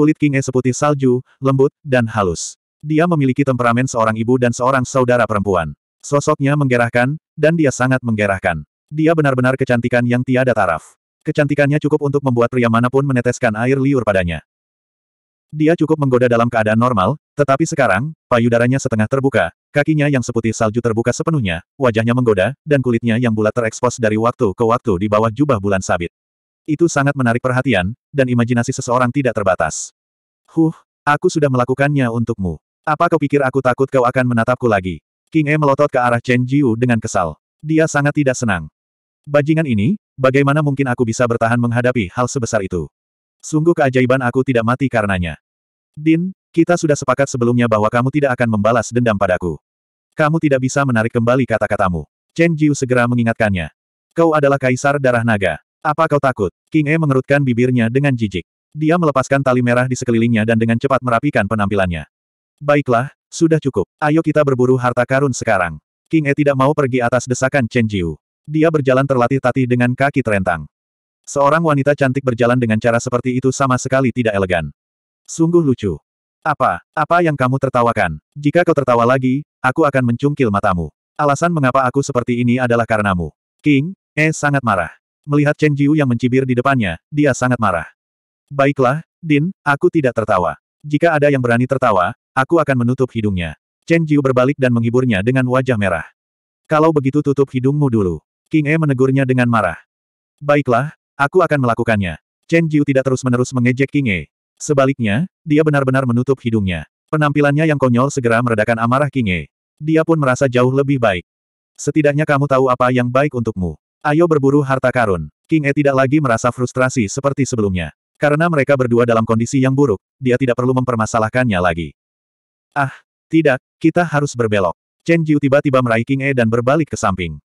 Kulit King E seputih salju, lembut, dan halus. Dia memiliki temperamen seorang ibu dan seorang saudara perempuan. Sosoknya menggerahkan, dan dia sangat menggerahkan. Dia benar-benar kecantikan yang tiada taraf. Kecantikannya cukup untuk membuat pria manapun meneteskan air liur padanya. Dia cukup menggoda dalam keadaan normal, tetapi sekarang, payudaranya setengah terbuka, kakinya yang seputih salju terbuka sepenuhnya, wajahnya menggoda, dan kulitnya yang bulat terekspos dari waktu ke waktu di bawah jubah bulan sabit. Itu sangat menarik perhatian, dan imajinasi seseorang tidak terbatas. Huh, aku sudah melakukannya untukmu. Apa kau pikir aku takut kau akan menatapku lagi? King E melotot ke arah Chen Jiu dengan kesal. Dia sangat tidak senang. Bajingan ini, bagaimana mungkin aku bisa bertahan menghadapi hal sebesar itu? Sungguh keajaiban aku tidak mati karenanya. Din, kita sudah sepakat sebelumnya bahwa kamu tidak akan membalas dendam padaku. Kamu tidak bisa menarik kembali kata-katamu. Chen Jiu segera mengingatkannya. Kau adalah kaisar darah naga. Apa kau takut? King E mengerutkan bibirnya dengan jijik. Dia melepaskan tali merah di sekelilingnya dan dengan cepat merapikan penampilannya. Baiklah, sudah cukup. Ayo kita berburu harta karun sekarang. King E tidak mau pergi atas desakan Chen Jiu. Dia berjalan terlatih-tatih dengan kaki terentang. Seorang wanita cantik berjalan dengan cara seperti itu sama sekali tidak elegan. Sungguh lucu. Apa? Apa yang kamu tertawakan? Jika kau tertawa lagi, aku akan mencungkil matamu. Alasan mengapa aku seperti ini adalah karenamu. King, E sangat marah. Melihat Chen Jiu yang mencibir di depannya, dia sangat marah. Baiklah, Din, aku tidak tertawa. Jika ada yang berani tertawa, aku akan menutup hidungnya. Chen Jiu berbalik dan menghiburnya dengan wajah merah. Kalau begitu tutup hidungmu dulu. King E menegurnya dengan marah. Baiklah, aku akan melakukannya. Chen Jiu tidak terus-menerus mengejek King E. Sebaliknya, dia benar-benar menutup hidungnya. Penampilannya yang konyol segera meredakan amarah King E. Dia pun merasa jauh lebih baik. Setidaknya kamu tahu apa yang baik untukmu. Ayo berburu harta karun. King E tidak lagi merasa frustrasi seperti sebelumnya. Karena mereka berdua dalam kondisi yang buruk, dia tidak perlu mempermasalahkannya lagi. Ah, tidak, kita harus berbelok. Chen Jiu tiba-tiba meraih King E dan berbalik ke samping.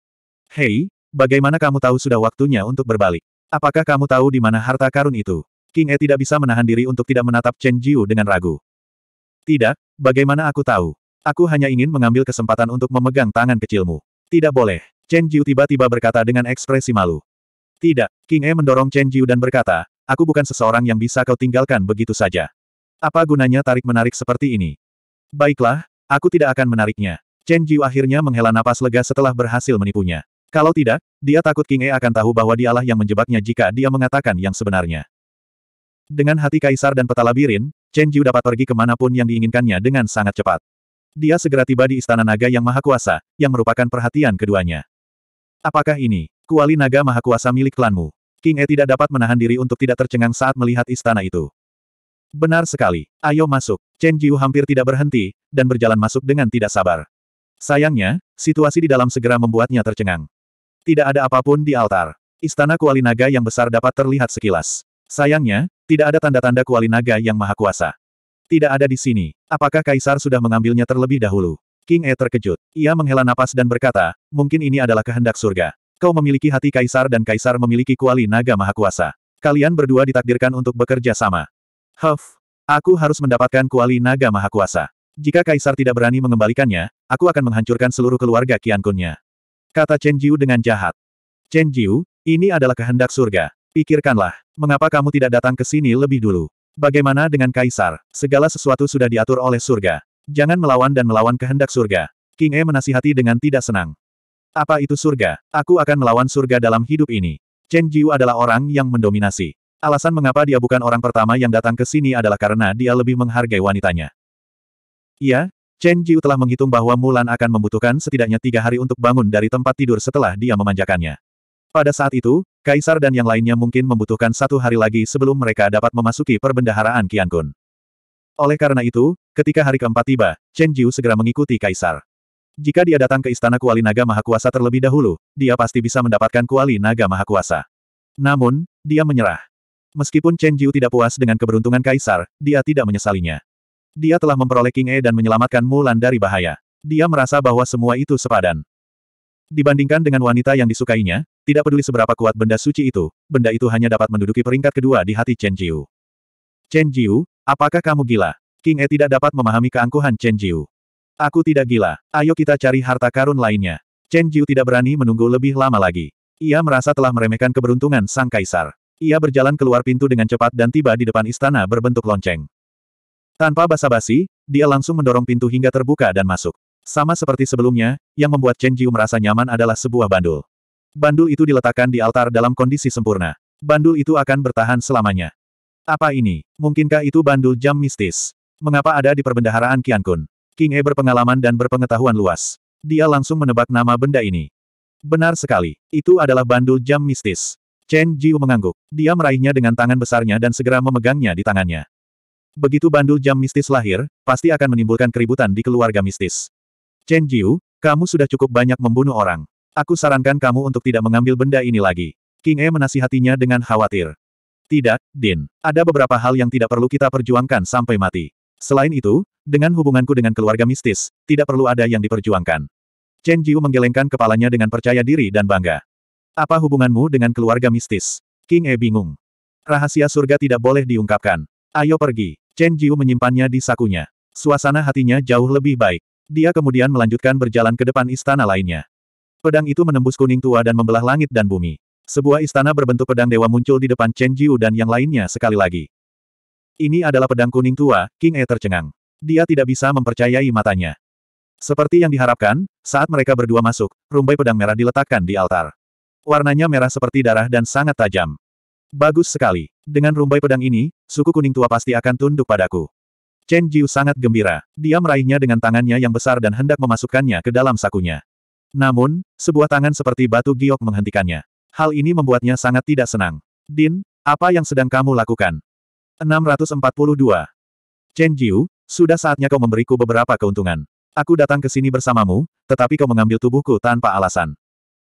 Hei, bagaimana kamu tahu sudah waktunya untuk berbalik? Apakah kamu tahu di mana harta karun itu? King E tidak bisa menahan diri untuk tidak menatap Chen Jiu dengan ragu. Tidak, bagaimana aku tahu? Aku hanya ingin mengambil kesempatan untuk memegang tangan kecilmu. Tidak boleh. Chen Jiu tiba-tiba berkata dengan ekspresi malu. Tidak, King E mendorong Chen Jiu dan berkata, Aku bukan seseorang yang bisa kau tinggalkan begitu saja. Apa gunanya tarik-menarik seperti ini? Baiklah, aku tidak akan menariknya. Chen Jiu akhirnya menghela napas lega setelah berhasil menipunya. Kalau tidak, dia takut King E akan tahu bahwa dialah yang menjebaknya jika dia mengatakan yang sebenarnya. Dengan hati kaisar dan peta labirin, Chen Jiu dapat pergi kemanapun yang diinginkannya dengan sangat cepat. Dia segera tiba di Istana Naga yang Maha Kuasa, yang merupakan perhatian keduanya. Apakah ini, kuali naga Maha Kuasa milik klanmu? King E tidak dapat menahan diri untuk tidak tercengang saat melihat istana itu. Benar sekali. Ayo masuk. Chen Jiu hampir tidak berhenti, dan berjalan masuk dengan tidak sabar. Sayangnya, situasi di dalam segera membuatnya tercengang. Tidak ada apapun di altar. Istana kuali naga yang besar dapat terlihat sekilas. Sayangnya, tidak ada tanda-tanda kuali naga yang maha kuasa. Tidak ada di sini. Apakah Kaisar sudah mengambilnya terlebih dahulu? King E terkejut. Ia menghela napas dan berkata, mungkin ini adalah kehendak surga. Kau memiliki hati kaisar dan kaisar memiliki kuali naga maha kuasa. Kalian berdua ditakdirkan untuk bekerja sama. Huff, aku harus mendapatkan kuali naga maha kuasa. Jika kaisar tidak berani mengembalikannya, aku akan menghancurkan seluruh keluarga kiankunnya. Kata Chen Jiu dengan jahat. Chen Jiu, ini adalah kehendak surga. Pikirkanlah, mengapa kamu tidak datang ke sini lebih dulu? Bagaimana dengan kaisar? Segala sesuatu sudah diatur oleh surga. Jangan melawan dan melawan kehendak surga. King E menasihati dengan tidak senang. Apa itu surga? Aku akan melawan surga dalam hidup ini. Chen Jiu adalah orang yang mendominasi. Alasan mengapa dia bukan orang pertama yang datang ke sini adalah karena dia lebih menghargai wanitanya. Iya, Chen Jiu telah menghitung bahwa Mulan akan membutuhkan setidaknya tiga hari untuk bangun dari tempat tidur setelah dia memanjakannya. Pada saat itu, Kaisar dan yang lainnya mungkin membutuhkan satu hari lagi sebelum mereka dapat memasuki perbendaharaan Qian Kun. Oleh karena itu, ketika hari keempat tiba, Chen Jiu segera mengikuti Kaisar. Jika dia datang ke istana Kuali Naga Mahakuasa terlebih dahulu, dia pasti bisa mendapatkan Kuali Naga Mahakuasa. Namun, dia menyerah. Meskipun Chen Jiu tidak puas dengan keberuntungan Kaisar, dia tidak menyesalinya. Dia telah memperoleh King E dan menyelamatkan Mulan dari bahaya. Dia merasa bahwa semua itu sepadan. Dibandingkan dengan wanita yang disukainya, tidak peduli seberapa kuat benda suci itu, benda itu hanya dapat menduduki peringkat kedua di hati Chen Jiu. Chen Jiu, apakah kamu gila? King E tidak dapat memahami keangkuhan Chen Jiu. Aku tidak gila. Ayo kita cari harta karun lainnya. Chen Jiu tidak berani menunggu lebih lama lagi. Ia merasa telah meremehkan keberuntungan sang kaisar. Ia berjalan keluar pintu dengan cepat dan tiba di depan istana berbentuk lonceng. Tanpa basa-basi, dia langsung mendorong pintu hingga terbuka dan masuk. Sama seperti sebelumnya, yang membuat Chen Jiu merasa nyaman adalah sebuah bandul. Bandul itu diletakkan di altar dalam kondisi sempurna. Bandul itu akan bertahan selamanya. Apa ini? Mungkinkah itu bandul jam mistis? Mengapa ada di perbendaharaan Qiankun? King E berpengalaman dan berpengetahuan luas. Dia langsung menebak nama benda ini. Benar sekali, itu adalah bandul jam mistis. Chen Jiu mengangguk. Dia meraihnya dengan tangan besarnya dan segera memegangnya di tangannya. Begitu bandul jam mistis lahir, pasti akan menimbulkan keributan di keluarga mistis. Chen Jiu, kamu sudah cukup banyak membunuh orang. Aku sarankan kamu untuk tidak mengambil benda ini lagi. King E menasihatinya dengan khawatir. Tidak, Din. Ada beberapa hal yang tidak perlu kita perjuangkan sampai mati. Selain itu, dengan hubunganku dengan keluarga mistis, tidak perlu ada yang diperjuangkan. Chen Jiu menggelengkan kepalanya dengan percaya diri dan bangga. Apa hubunganmu dengan keluarga mistis? King E bingung. Rahasia surga tidak boleh diungkapkan. Ayo pergi. Chen Jiu menyimpannya di sakunya. Suasana hatinya jauh lebih baik. Dia kemudian melanjutkan berjalan ke depan istana lainnya. Pedang itu menembus kuning tua dan membelah langit dan bumi. Sebuah istana berbentuk pedang dewa muncul di depan Chen Jiu dan yang lainnya sekali lagi. Ini adalah pedang kuning tua, King E tercengang. Dia tidak bisa mempercayai matanya. Seperti yang diharapkan, saat mereka berdua masuk, rumbai pedang merah diletakkan di altar. Warnanya merah seperti darah dan sangat tajam. Bagus sekali. Dengan rumbai pedang ini, suku kuning tua pasti akan tunduk padaku. Chen Jiu sangat gembira. Dia meraihnya dengan tangannya yang besar dan hendak memasukkannya ke dalam sakunya. Namun, sebuah tangan seperti batu giok menghentikannya. Hal ini membuatnya sangat tidak senang. Din, apa yang sedang kamu lakukan? 642. Chen Jiu, sudah saatnya kau memberiku beberapa keuntungan. Aku datang ke sini bersamamu, tetapi kau mengambil tubuhku tanpa alasan.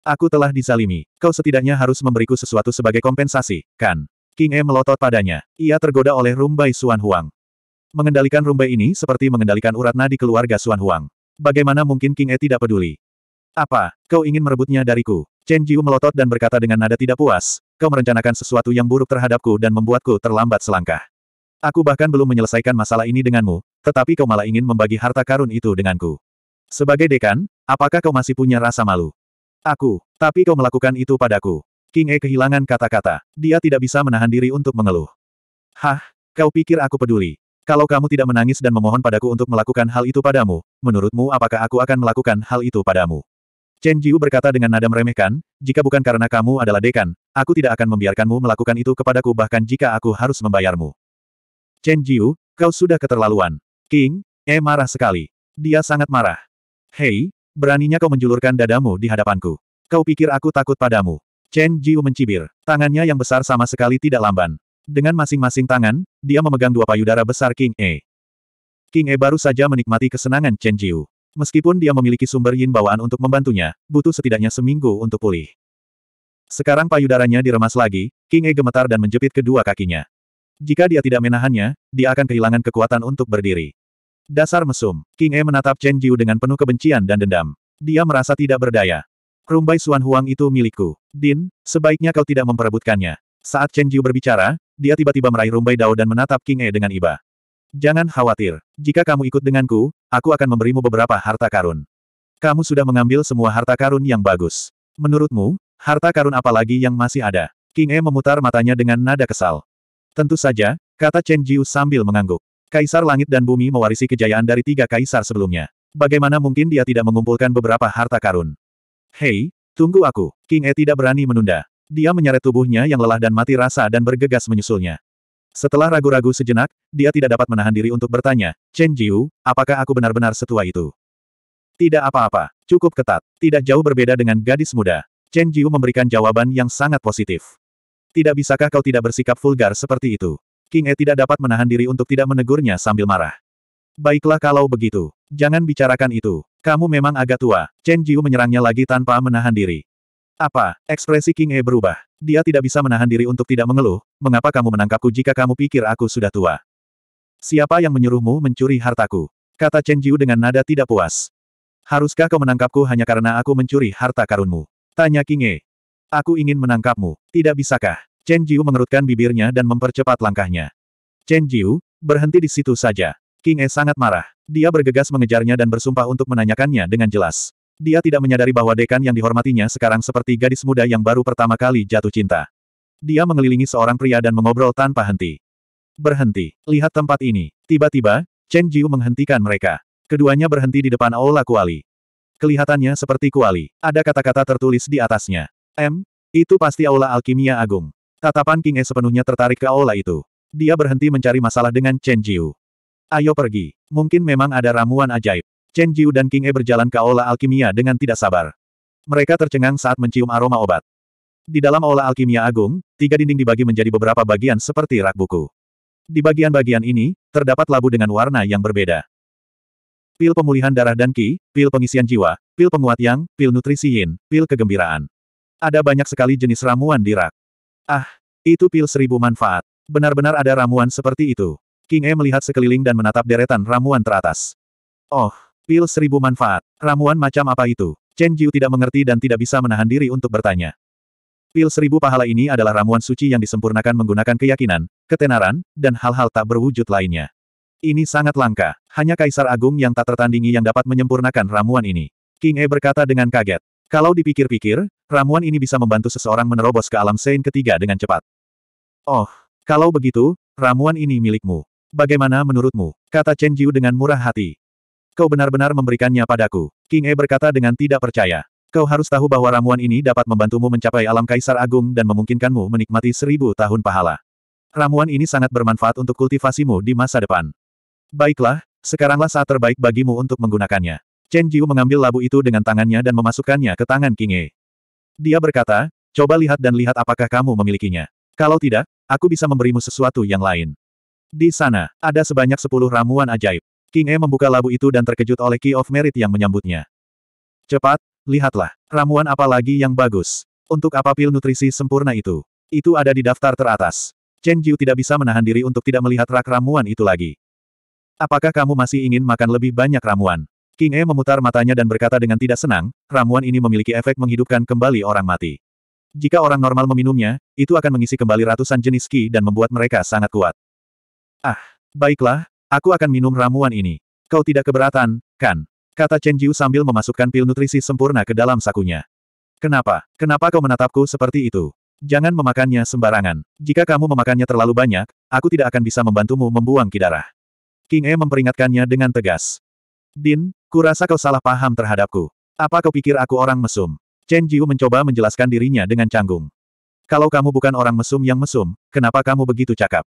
Aku telah dizalimi. Kau setidaknya harus memberiku sesuatu sebagai kompensasi, kan? King E melotot padanya. Ia tergoda oleh rumbai Suan Huang. Mengendalikan rumbai ini seperti mengendalikan urat nadi keluarga Suan Huang. Bagaimana mungkin King E tidak peduli? Apa, kau ingin merebutnya dariku? Chen Jiu melotot dan berkata dengan nada tidak puas, kau merencanakan sesuatu yang buruk terhadapku dan membuatku terlambat selangkah. Aku bahkan belum menyelesaikan masalah ini denganmu, tetapi kau malah ingin membagi harta karun itu denganku. Sebagai dekan, apakah kau masih punya rasa malu? Aku, tapi kau melakukan itu padaku. King E kehilangan kata-kata. Dia tidak bisa menahan diri untuk mengeluh. Hah, kau pikir aku peduli? Kalau kamu tidak menangis dan memohon padaku untuk melakukan hal itu padamu, menurutmu apakah aku akan melakukan hal itu padamu? Chen Jiu berkata dengan nada meremehkan, jika bukan karena kamu adalah dekan, aku tidak akan membiarkanmu melakukan itu kepadaku bahkan jika aku harus membayarmu. Chen Jiu, kau sudah keterlaluan. King, eh marah sekali. Dia sangat marah. Hei, beraninya kau menjulurkan dadamu di hadapanku. Kau pikir aku takut padamu. Chen Jiu mencibir. Tangannya yang besar sama sekali tidak lamban. Dengan masing-masing tangan, dia memegang dua payudara besar King E. King E baru saja menikmati kesenangan Chen Jiu. Meskipun dia memiliki sumber yin bawaan untuk membantunya, butuh setidaknya seminggu untuk pulih. Sekarang payudaranya diremas lagi, King E gemetar dan menjepit kedua kakinya. Jika dia tidak menahannya, dia akan kehilangan kekuatan untuk berdiri. Dasar mesum, King E menatap Chen Jiu dengan penuh kebencian dan dendam. Dia merasa tidak berdaya. Rumbai Suan Huang itu milikku. Din, sebaiknya kau tidak memperebutkannya. Saat Chen Jiu berbicara, dia tiba-tiba meraih rumbai Dao dan menatap King E dengan iba. Jangan khawatir. Jika kamu ikut denganku, aku akan memberimu beberapa harta karun. Kamu sudah mengambil semua harta karun yang bagus. Menurutmu, harta karun apa lagi yang masih ada? King E memutar matanya dengan nada kesal. Tentu saja, kata Chen Jiu sambil mengangguk. Kaisar Langit dan Bumi mewarisi kejayaan dari tiga kaisar sebelumnya. Bagaimana mungkin dia tidak mengumpulkan beberapa harta karun? Hei, tunggu aku. King E tidak berani menunda. Dia menyeret tubuhnya yang lelah dan mati rasa dan bergegas menyusulnya. Setelah ragu-ragu sejenak, dia tidak dapat menahan diri untuk bertanya, Chen Jiu, apakah aku benar-benar setua itu? Tidak apa-apa, cukup ketat, tidak jauh berbeda dengan gadis muda. Chen Jiu memberikan jawaban yang sangat positif. Tidak bisakah kau tidak bersikap vulgar seperti itu? King E tidak dapat menahan diri untuk tidak menegurnya sambil marah. Baiklah kalau begitu, jangan bicarakan itu. Kamu memang agak tua, Chen Jiu menyerangnya lagi tanpa menahan diri. Apa, ekspresi King E berubah. Dia tidak bisa menahan diri untuk tidak mengeluh, mengapa kamu menangkapku jika kamu pikir aku sudah tua? Siapa yang menyuruhmu mencuri hartaku? Kata Chen Jiu dengan nada tidak puas. Haruskah kau menangkapku hanya karena aku mencuri harta karunmu? Tanya King E. Aku ingin menangkapmu, tidak bisakah? Chen Jiu mengerutkan bibirnya dan mempercepat langkahnya. Chen Jiu, berhenti di situ saja. King E sangat marah. Dia bergegas mengejarnya dan bersumpah untuk menanyakannya dengan jelas. Dia tidak menyadari bahwa dekan yang dihormatinya sekarang seperti gadis muda yang baru pertama kali jatuh cinta. Dia mengelilingi seorang pria dan mengobrol tanpa henti. Berhenti. Lihat tempat ini. Tiba-tiba, Chen Jiu menghentikan mereka. Keduanya berhenti di depan aula kuali. Kelihatannya seperti kuali. Ada kata-kata tertulis di atasnya. M, itu pasti aula alkimia agung. Tatapan King E sepenuhnya tertarik ke aula itu. Dia berhenti mencari masalah dengan Chen Jiu. Ayo pergi. Mungkin memang ada ramuan ajaib. Chen Jiu dan King E berjalan ke aula alkimia dengan tidak sabar. Mereka tercengang saat mencium aroma obat. Di dalam aula alkimia agung, tiga dinding dibagi menjadi beberapa bagian seperti rak buku. Di bagian-bagian ini, terdapat labu dengan warna yang berbeda. Pil pemulihan darah dan ki, pil pengisian jiwa, pil penguat yang, pil nutrisi yin, pil kegembiraan. Ada banyak sekali jenis ramuan di rak. Ah, itu pil seribu manfaat. Benar-benar ada ramuan seperti itu. King E melihat sekeliling dan menatap deretan ramuan teratas. Oh, Pil seribu manfaat. Ramuan macam apa itu? Chen Jiu tidak mengerti dan tidak bisa menahan diri untuk bertanya. Pil seribu pahala ini adalah ramuan suci yang disempurnakan menggunakan keyakinan, ketenaran, dan hal-hal tak berwujud lainnya. Ini sangat langka. Hanya Kaisar Agung yang tak tertandingi yang dapat menyempurnakan ramuan ini. King E berkata dengan kaget. Kalau dipikir-pikir, ramuan ini bisa membantu seseorang menerobos ke alam Sein ketiga dengan cepat. Oh, kalau begitu, ramuan ini milikmu. Bagaimana menurutmu? Kata Chen Jiu dengan murah hati. Kau benar-benar memberikannya padaku. King E berkata dengan tidak percaya. Kau harus tahu bahwa ramuan ini dapat membantumu mencapai alam kaisar agung dan memungkinkanmu menikmati seribu tahun pahala. Ramuan ini sangat bermanfaat untuk kultivasimu di masa depan. Baiklah, sekaranglah saat terbaik bagimu untuk menggunakannya. Chen Jiu mengambil labu itu dengan tangannya dan memasukkannya ke tangan King E. Dia berkata, coba lihat dan lihat apakah kamu memilikinya. Kalau tidak, aku bisa memberimu sesuatu yang lain. Di sana, ada sebanyak sepuluh ramuan ajaib. King E membuka labu itu dan terkejut oleh Key of Merit yang menyambutnya. Cepat, lihatlah. Ramuan apa lagi yang bagus? Untuk apa pil nutrisi sempurna itu? Itu ada di daftar teratas. Chen Jiu tidak bisa menahan diri untuk tidak melihat rak ramuan itu lagi. Apakah kamu masih ingin makan lebih banyak ramuan? King E memutar matanya dan berkata dengan tidak senang, ramuan ini memiliki efek menghidupkan kembali orang mati. Jika orang normal meminumnya, itu akan mengisi kembali ratusan jenis ki dan membuat mereka sangat kuat. Ah, baiklah, Aku akan minum ramuan ini. Kau tidak keberatan, kan? Kata Chen Jiu sambil memasukkan pil nutrisi sempurna ke dalam sakunya. Kenapa? Kenapa kau menatapku seperti itu? Jangan memakannya sembarangan. Jika kamu memakannya terlalu banyak, aku tidak akan bisa membantumu membuang kidarah. King E memperingatkannya dengan tegas. Din, kurasa kau salah paham terhadapku. Apa kau pikir aku orang mesum? Chen Jiu mencoba menjelaskan dirinya dengan canggung. Kalau kamu bukan orang mesum yang mesum, kenapa kamu begitu cakap?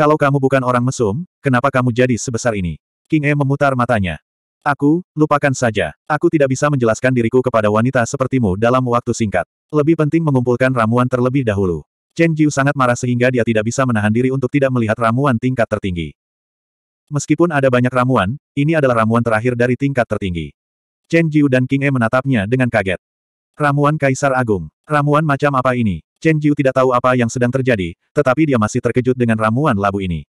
Kalau kamu bukan orang mesum, kenapa kamu jadi sebesar ini? King E memutar matanya. Aku, lupakan saja. Aku tidak bisa menjelaskan diriku kepada wanita sepertimu dalam waktu singkat. Lebih penting mengumpulkan ramuan terlebih dahulu. Chen Jiu sangat marah sehingga dia tidak bisa menahan diri untuk tidak melihat ramuan tingkat tertinggi. Meskipun ada banyak ramuan, ini adalah ramuan terakhir dari tingkat tertinggi. Chen Jiu dan King E menatapnya dengan kaget. Ramuan Kaisar Agung. Ramuan macam apa ini? Chen Jiu tidak tahu apa yang sedang terjadi, tetapi dia masih terkejut dengan ramuan labu ini.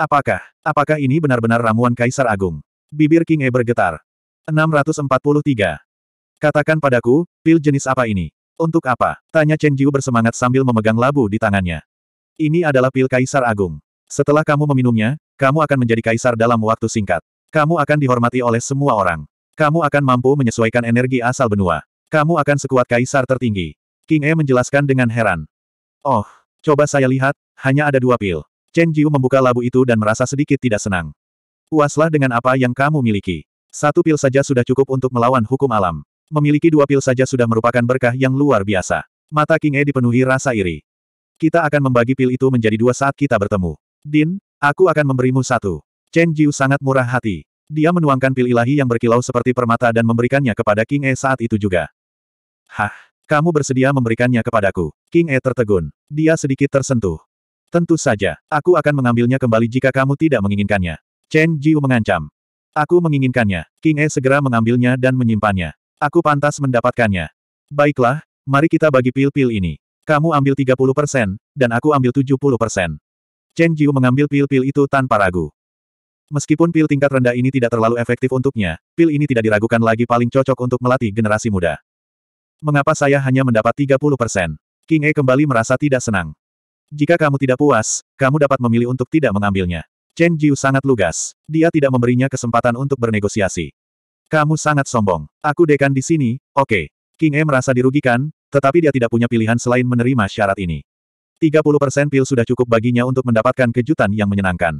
Apakah, apakah ini benar-benar ramuan Kaisar Agung? Bibir King E bergetar. 643. Katakan padaku, pil jenis apa ini? Untuk apa? Tanya Chen Jiu bersemangat sambil memegang labu di tangannya. Ini adalah pil Kaisar Agung. Setelah kamu meminumnya, kamu akan menjadi kaisar dalam waktu singkat. Kamu akan dihormati oleh semua orang. Kamu akan mampu menyesuaikan energi asal benua. Kamu akan sekuat kaisar tertinggi. King E menjelaskan dengan heran. Oh, coba saya lihat, hanya ada dua pil. Chen Jiu membuka labu itu dan merasa sedikit tidak senang. Puaslah dengan apa yang kamu miliki. Satu pil saja sudah cukup untuk melawan hukum alam. Memiliki dua pil saja sudah merupakan berkah yang luar biasa. Mata King E dipenuhi rasa iri. Kita akan membagi pil itu menjadi dua saat kita bertemu. Din, aku akan memberimu satu. Chen Jiu sangat murah hati. Dia menuangkan pil ilahi yang berkilau seperti permata dan memberikannya kepada King E saat itu juga. Hah, kamu bersedia memberikannya kepadaku. King E tertegun. Dia sedikit tersentuh. Tentu saja, aku akan mengambilnya kembali jika kamu tidak menginginkannya. Chen Jiu mengancam. Aku menginginkannya. King E segera mengambilnya dan menyimpannya. Aku pantas mendapatkannya. Baiklah, mari kita bagi pil-pil ini. Kamu ambil 30%, dan aku ambil 70%. Chen Jiu mengambil pil-pil itu tanpa ragu. Meskipun pil tingkat rendah ini tidak terlalu efektif untuknya, pil ini tidak diragukan lagi paling cocok untuk melatih generasi muda. Mengapa saya hanya mendapat 30 persen? King E kembali merasa tidak senang. Jika kamu tidak puas, kamu dapat memilih untuk tidak mengambilnya. Chen Jiu sangat lugas. Dia tidak memberinya kesempatan untuk bernegosiasi. Kamu sangat sombong. Aku dekan di sini, oke. Okay. King E merasa dirugikan, tetapi dia tidak punya pilihan selain menerima syarat ini. 30% pil sudah cukup baginya untuk mendapatkan kejutan yang menyenangkan.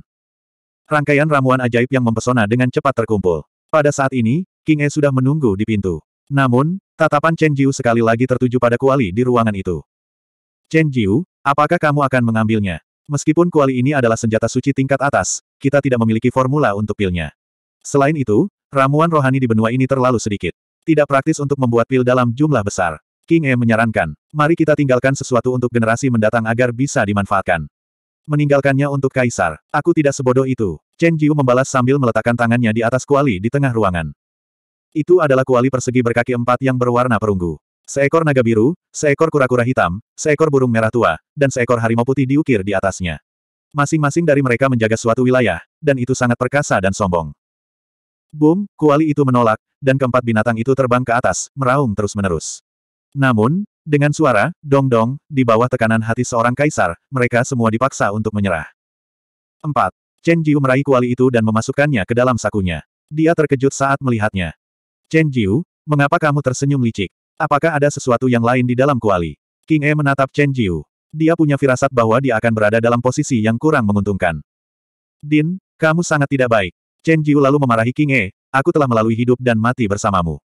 Rangkaian ramuan ajaib yang mempesona dengan cepat terkumpul. Pada saat ini, King E sudah menunggu di pintu. Namun, tatapan Chen Jiu sekali lagi tertuju pada kuali di ruangan itu. Chen Jiu, apakah kamu akan mengambilnya? Meskipun kuali ini adalah senjata suci tingkat atas, kita tidak memiliki formula untuk pilnya. Selain itu, ramuan rohani di benua ini terlalu sedikit. Tidak praktis untuk membuat pil dalam jumlah besar. King E menyarankan, mari kita tinggalkan sesuatu untuk generasi mendatang agar bisa dimanfaatkan. Meninggalkannya untuk Kaisar. Aku tidak sebodoh itu. Chen Jiu membalas sambil meletakkan tangannya di atas kuali di tengah ruangan. Itu adalah kuali persegi berkaki empat yang berwarna perunggu. Seekor naga biru, seekor kura-kura hitam, seekor burung merah tua, dan seekor harimau putih diukir di atasnya. Masing-masing dari mereka menjaga suatu wilayah, dan itu sangat perkasa dan sombong. Boom, kuali itu menolak, dan keempat binatang itu terbang ke atas, meraung terus-menerus. Namun, dengan suara, dong-dong, di bawah tekanan hati seorang kaisar, mereka semua dipaksa untuk menyerah. 4. Chen Jiu meraih kuali itu dan memasukkannya ke dalam sakunya. Dia terkejut saat melihatnya. Chen Jiu, mengapa kamu tersenyum licik? Apakah ada sesuatu yang lain di dalam kuali? King E menatap Chen Jiu. Dia punya firasat bahwa dia akan berada dalam posisi yang kurang menguntungkan. Din, kamu sangat tidak baik. Chen Jiu lalu memarahi King E, aku telah melalui hidup dan mati bersamamu.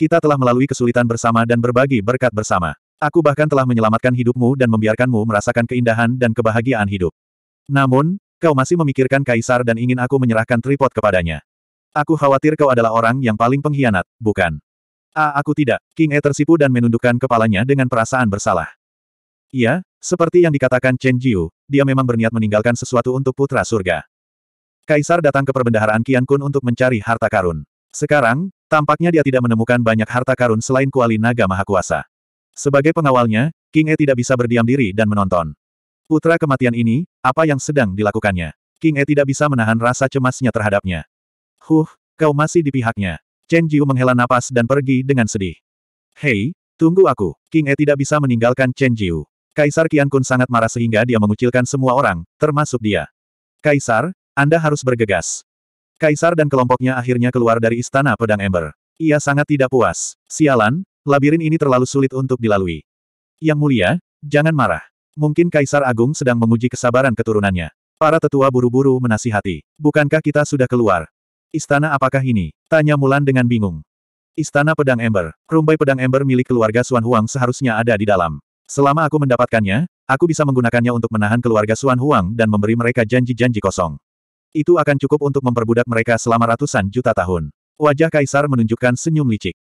Kita telah melalui kesulitan bersama dan berbagi berkat bersama. Aku bahkan telah menyelamatkan hidupmu dan membiarkanmu merasakan keindahan dan kebahagiaan hidup. Namun, kau masih memikirkan Kaisar dan ingin aku menyerahkan tripod kepadanya. Aku khawatir kau adalah orang yang paling pengkhianat, bukan? Ah, aku tidak. King E tersipu dan menundukkan kepalanya dengan perasaan bersalah. Iya, seperti yang dikatakan Chen Jiu, dia memang berniat meninggalkan sesuatu untuk putra surga. Kaisar datang ke perbendaharaan Qian Kun untuk mencari harta karun. Sekarang, tampaknya dia tidak menemukan banyak harta karun selain kuali naga mahakuasa. Sebagai pengawalnya, King E tidak bisa berdiam diri dan menonton. Putra kematian ini, apa yang sedang dilakukannya? King E tidak bisa menahan rasa cemasnya terhadapnya. Huh, kau masih di pihaknya. Chen Jiu menghela napas dan pergi dengan sedih. Hei, tunggu aku. King E tidak bisa meninggalkan Chen Jiu. Kaisar Qian Kun sangat marah sehingga dia mengucilkan semua orang, termasuk dia. Kaisar, Anda harus bergegas. Kaisar dan kelompoknya akhirnya keluar dari istana pedang ember. Ia sangat tidak puas. Sialan, labirin ini terlalu sulit untuk dilalui. Yang mulia, jangan marah. Mungkin Kaisar Agung sedang menguji kesabaran keturunannya. Para tetua buru-buru menasihati. Bukankah kita sudah keluar? Istana apakah ini? Tanya Mulan dengan bingung. Istana Pedang Ember. Rumbai Pedang Ember milik keluarga Xuan Huang seharusnya ada di dalam. Selama aku mendapatkannya, aku bisa menggunakannya untuk menahan keluarga Xuan Huang dan memberi mereka janji-janji kosong. Itu akan cukup untuk memperbudak mereka selama ratusan juta tahun. Wajah Kaisar menunjukkan senyum licik.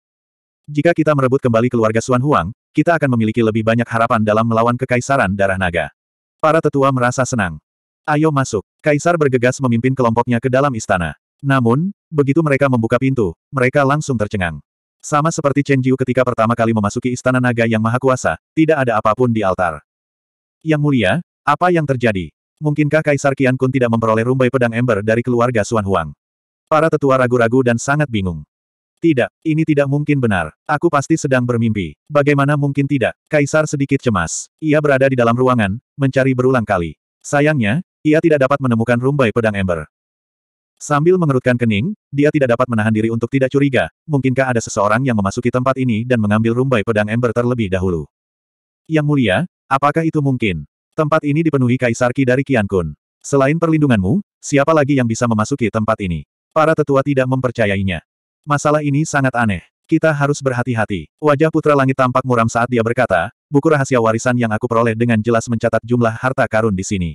Jika kita merebut kembali keluarga Xuan Huang, kita akan memiliki lebih banyak harapan dalam melawan kekaisaran darah naga. Para tetua merasa senang. Ayo masuk. Kaisar bergegas memimpin kelompoknya ke dalam istana. Namun, begitu mereka membuka pintu, mereka langsung tercengang. Sama seperti Chen Jiu ketika pertama kali memasuki Istana Naga yang Maha Kuasa, tidak ada apapun di altar. Yang mulia, apa yang terjadi? Mungkinkah Kaisar Qian Kun tidak memperoleh rumbai pedang ember dari keluarga Xuan Huang? Para tetua ragu-ragu dan sangat bingung. Tidak, ini tidak mungkin benar. Aku pasti sedang bermimpi. Bagaimana mungkin tidak? Kaisar sedikit cemas. Ia berada di dalam ruangan, mencari berulang kali. Sayangnya, ia tidak dapat menemukan rumbai pedang ember. Sambil mengerutkan kening, dia tidak dapat menahan diri untuk tidak curiga, mungkinkah ada seseorang yang memasuki tempat ini dan mengambil rumbai pedang ember terlebih dahulu. Yang mulia, apakah itu mungkin? Tempat ini dipenuhi kaisar dari Kian Kun. Selain perlindunganmu, siapa lagi yang bisa memasuki tempat ini? Para tetua tidak mempercayainya. Masalah ini sangat aneh. Kita harus berhati-hati. Wajah Putra Langit tampak muram saat dia berkata, buku rahasia warisan yang aku peroleh dengan jelas mencatat jumlah harta karun di sini.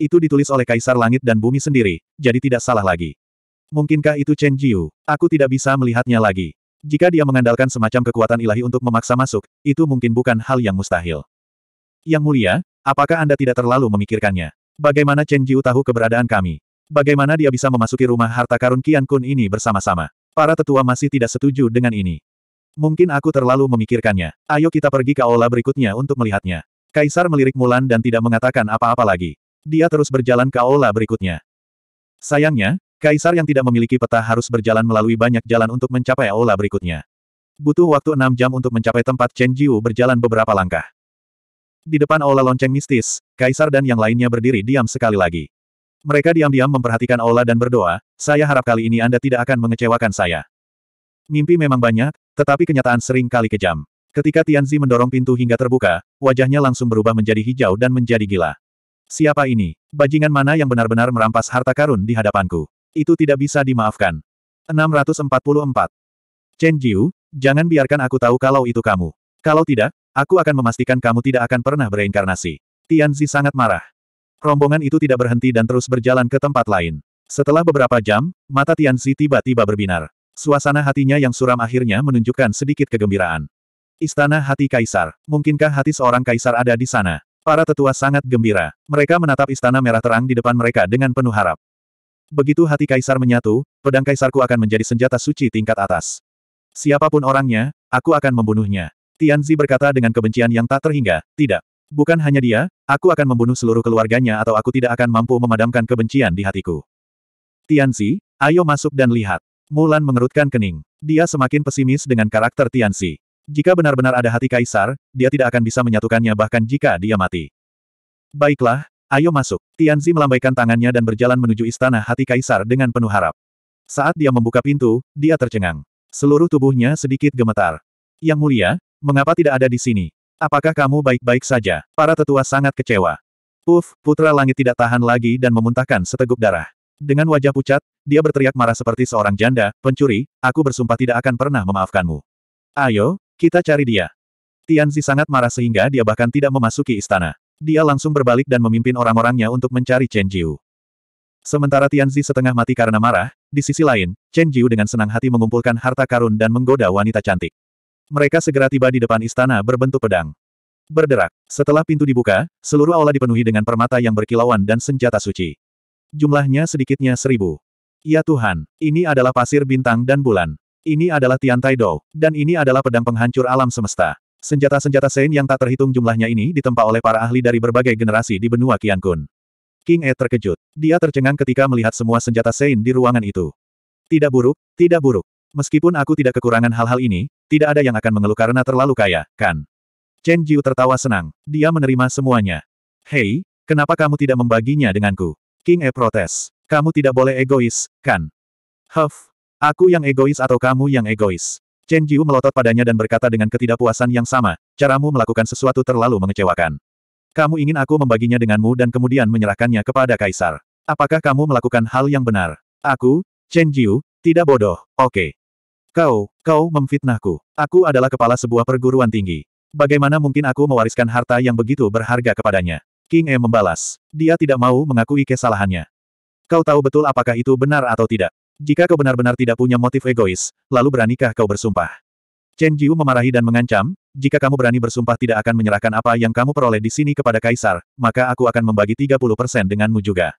Itu ditulis oleh Kaisar Langit dan Bumi sendiri, jadi tidak salah lagi. Mungkinkah itu Chen Jiu? Aku tidak bisa melihatnya lagi. Jika dia mengandalkan semacam kekuatan ilahi untuk memaksa masuk, itu mungkin bukan hal yang mustahil. Yang mulia, apakah Anda tidak terlalu memikirkannya? Bagaimana Chen Jiu tahu keberadaan kami? Bagaimana dia bisa memasuki rumah harta karun Qian Kun ini bersama-sama? Para tetua masih tidak setuju dengan ini. Mungkin aku terlalu memikirkannya. Ayo kita pergi ke aula berikutnya untuk melihatnya. Kaisar melirik Mulan dan tidak mengatakan apa-apa lagi. Dia terus berjalan ke aula berikutnya. Sayangnya, kaisar yang tidak memiliki peta harus berjalan melalui banyak jalan untuk mencapai aula berikutnya. Butuh waktu enam jam untuk mencapai tempat Chen Jiu berjalan beberapa langkah. Di depan aula lonceng mistis, kaisar dan yang lainnya berdiri diam sekali lagi. Mereka diam-diam memperhatikan aula dan berdoa, saya harap kali ini Anda tidak akan mengecewakan saya. Mimpi memang banyak, tetapi kenyataan sering kali kejam. Ketika Tianzi mendorong pintu hingga terbuka, wajahnya langsung berubah menjadi hijau dan menjadi gila. Siapa ini? Bajingan mana yang benar-benar merampas harta karun di hadapanku? Itu tidak bisa dimaafkan. 644. Chen Jiu, jangan biarkan aku tahu kalau itu kamu. Kalau tidak, aku akan memastikan kamu tidak akan pernah bereinkarnasi. Tianzi sangat marah. Rombongan itu tidak berhenti dan terus berjalan ke tempat lain. Setelah beberapa jam, mata Tianzi tiba-tiba berbinar. Suasana hatinya yang suram akhirnya menunjukkan sedikit kegembiraan. Istana Hati Kaisar. Mungkinkah hati seorang kaisar ada di sana? Para tetua sangat gembira. Mereka menatap istana merah terang di depan mereka dengan penuh harap. Begitu hati kaisar menyatu, pedang kaisarku akan menjadi senjata suci tingkat atas. Siapapun orangnya, aku akan membunuhnya. Tianzi berkata dengan kebencian yang tak terhingga, tidak. Bukan hanya dia, aku akan membunuh seluruh keluarganya atau aku tidak akan mampu memadamkan kebencian di hatiku. Tianzi, ayo masuk dan lihat. Mulan mengerutkan kening. Dia semakin pesimis dengan karakter Tianzi. Jika benar-benar ada hati kaisar, dia tidak akan bisa menyatukannya bahkan jika dia mati. Baiklah, ayo masuk. Tianzi melambaikan tangannya dan berjalan menuju istana hati kaisar dengan penuh harap. Saat dia membuka pintu, dia tercengang. Seluruh tubuhnya sedikit gemetar. Yang mulia, mengapa tidak ada di sini? Apakah kamu baik-baik saja? Para tetua sangat kecewa. Puf, putra langit tidak tahan lagi dan memuntahkan seteguk darah. Dengan wajah pucat, dia berteriak marah seperti seorang janda, pencuri, aku bersumpah tidak akan pernah memaafkanmu. Ayo, kita cari dia. Tianzi sangat marah sehingga dia bahkan tidak memasuki istana. Dia langsung berbalik dan memimpin orang-orangnya untuk mencari Chen Jiu. Sementara Tianzi setengah mati karena marah, di sisi lain, Chen Jiu dengan senang hati mengumpulkan harta karun dan menggoda wanita cantik. Mereka segera tiba di depan istana berbentuk pedang. Berderak. Setelah pintu dibuka, seluruh aula dipenuhi dengan permata yang berkilauan dan senjata suci. Jumlahnya sedikitnya seribu. Ya Tuhan, ini adalah pasir bintang dan bulan. Ini adalah Tian Tai Dou, dan ini adalah pedang penghancur alam semesta. Senjata-senjata Sein yang tak terhitung jumlahnya ini ditempa oleh para ahli dari berbagai generasi di benua Kun. King E terkejut. Dia tercengang ketika melihat semua senjata Sein di ruangan itu. Tidak buruk, tidak buruk. Meskipun aku tidak kekurangan hal-hal ini, tidak ada yang akan mengeluh karena terlalu kaya, kan? Chen Jiu tertawa senang. Dia menerima semuanya. Hei, kenapa kamu tidak membaginya denganku? King E protes. Kamu tidak boleh egois, kan? Huff, Aku yang egois atau kamu yang egois? Chen Jiu melotot padanya dan berkata dengan ketidakpuasan yang sama, caramu melakukan sesuatu terlalu mengecewakan. Kamu ingin aku membaginya denganmu dan kemudian menyerahkannya kepada Kaisar. Apakah kamu melakukan hal yang benar? Aku, Chen Jiu, tidak bodoh, oke. Okay. Kau, kau memfitnahku. Aku adalah kepala sebuah perguruan tinggi. Bagaimana mungkin aku mewariskan harta yang begitu berharga kepadanya? King E membalas. Dia tidak mau mengakui kesalahannya. Kau tahu betul apakah itu benar atau tidak? Jika kau benar-benar tidak punya motif egois, lalu beranikah kau bersumpah? Chen Jiu memarahi dan mengancam, jika kamu berani bersumpah tidak akan menyerahkan apa yang kamu peroleh di sini kepada Kaisar, maka aku akan membagi 30% denganmu juga.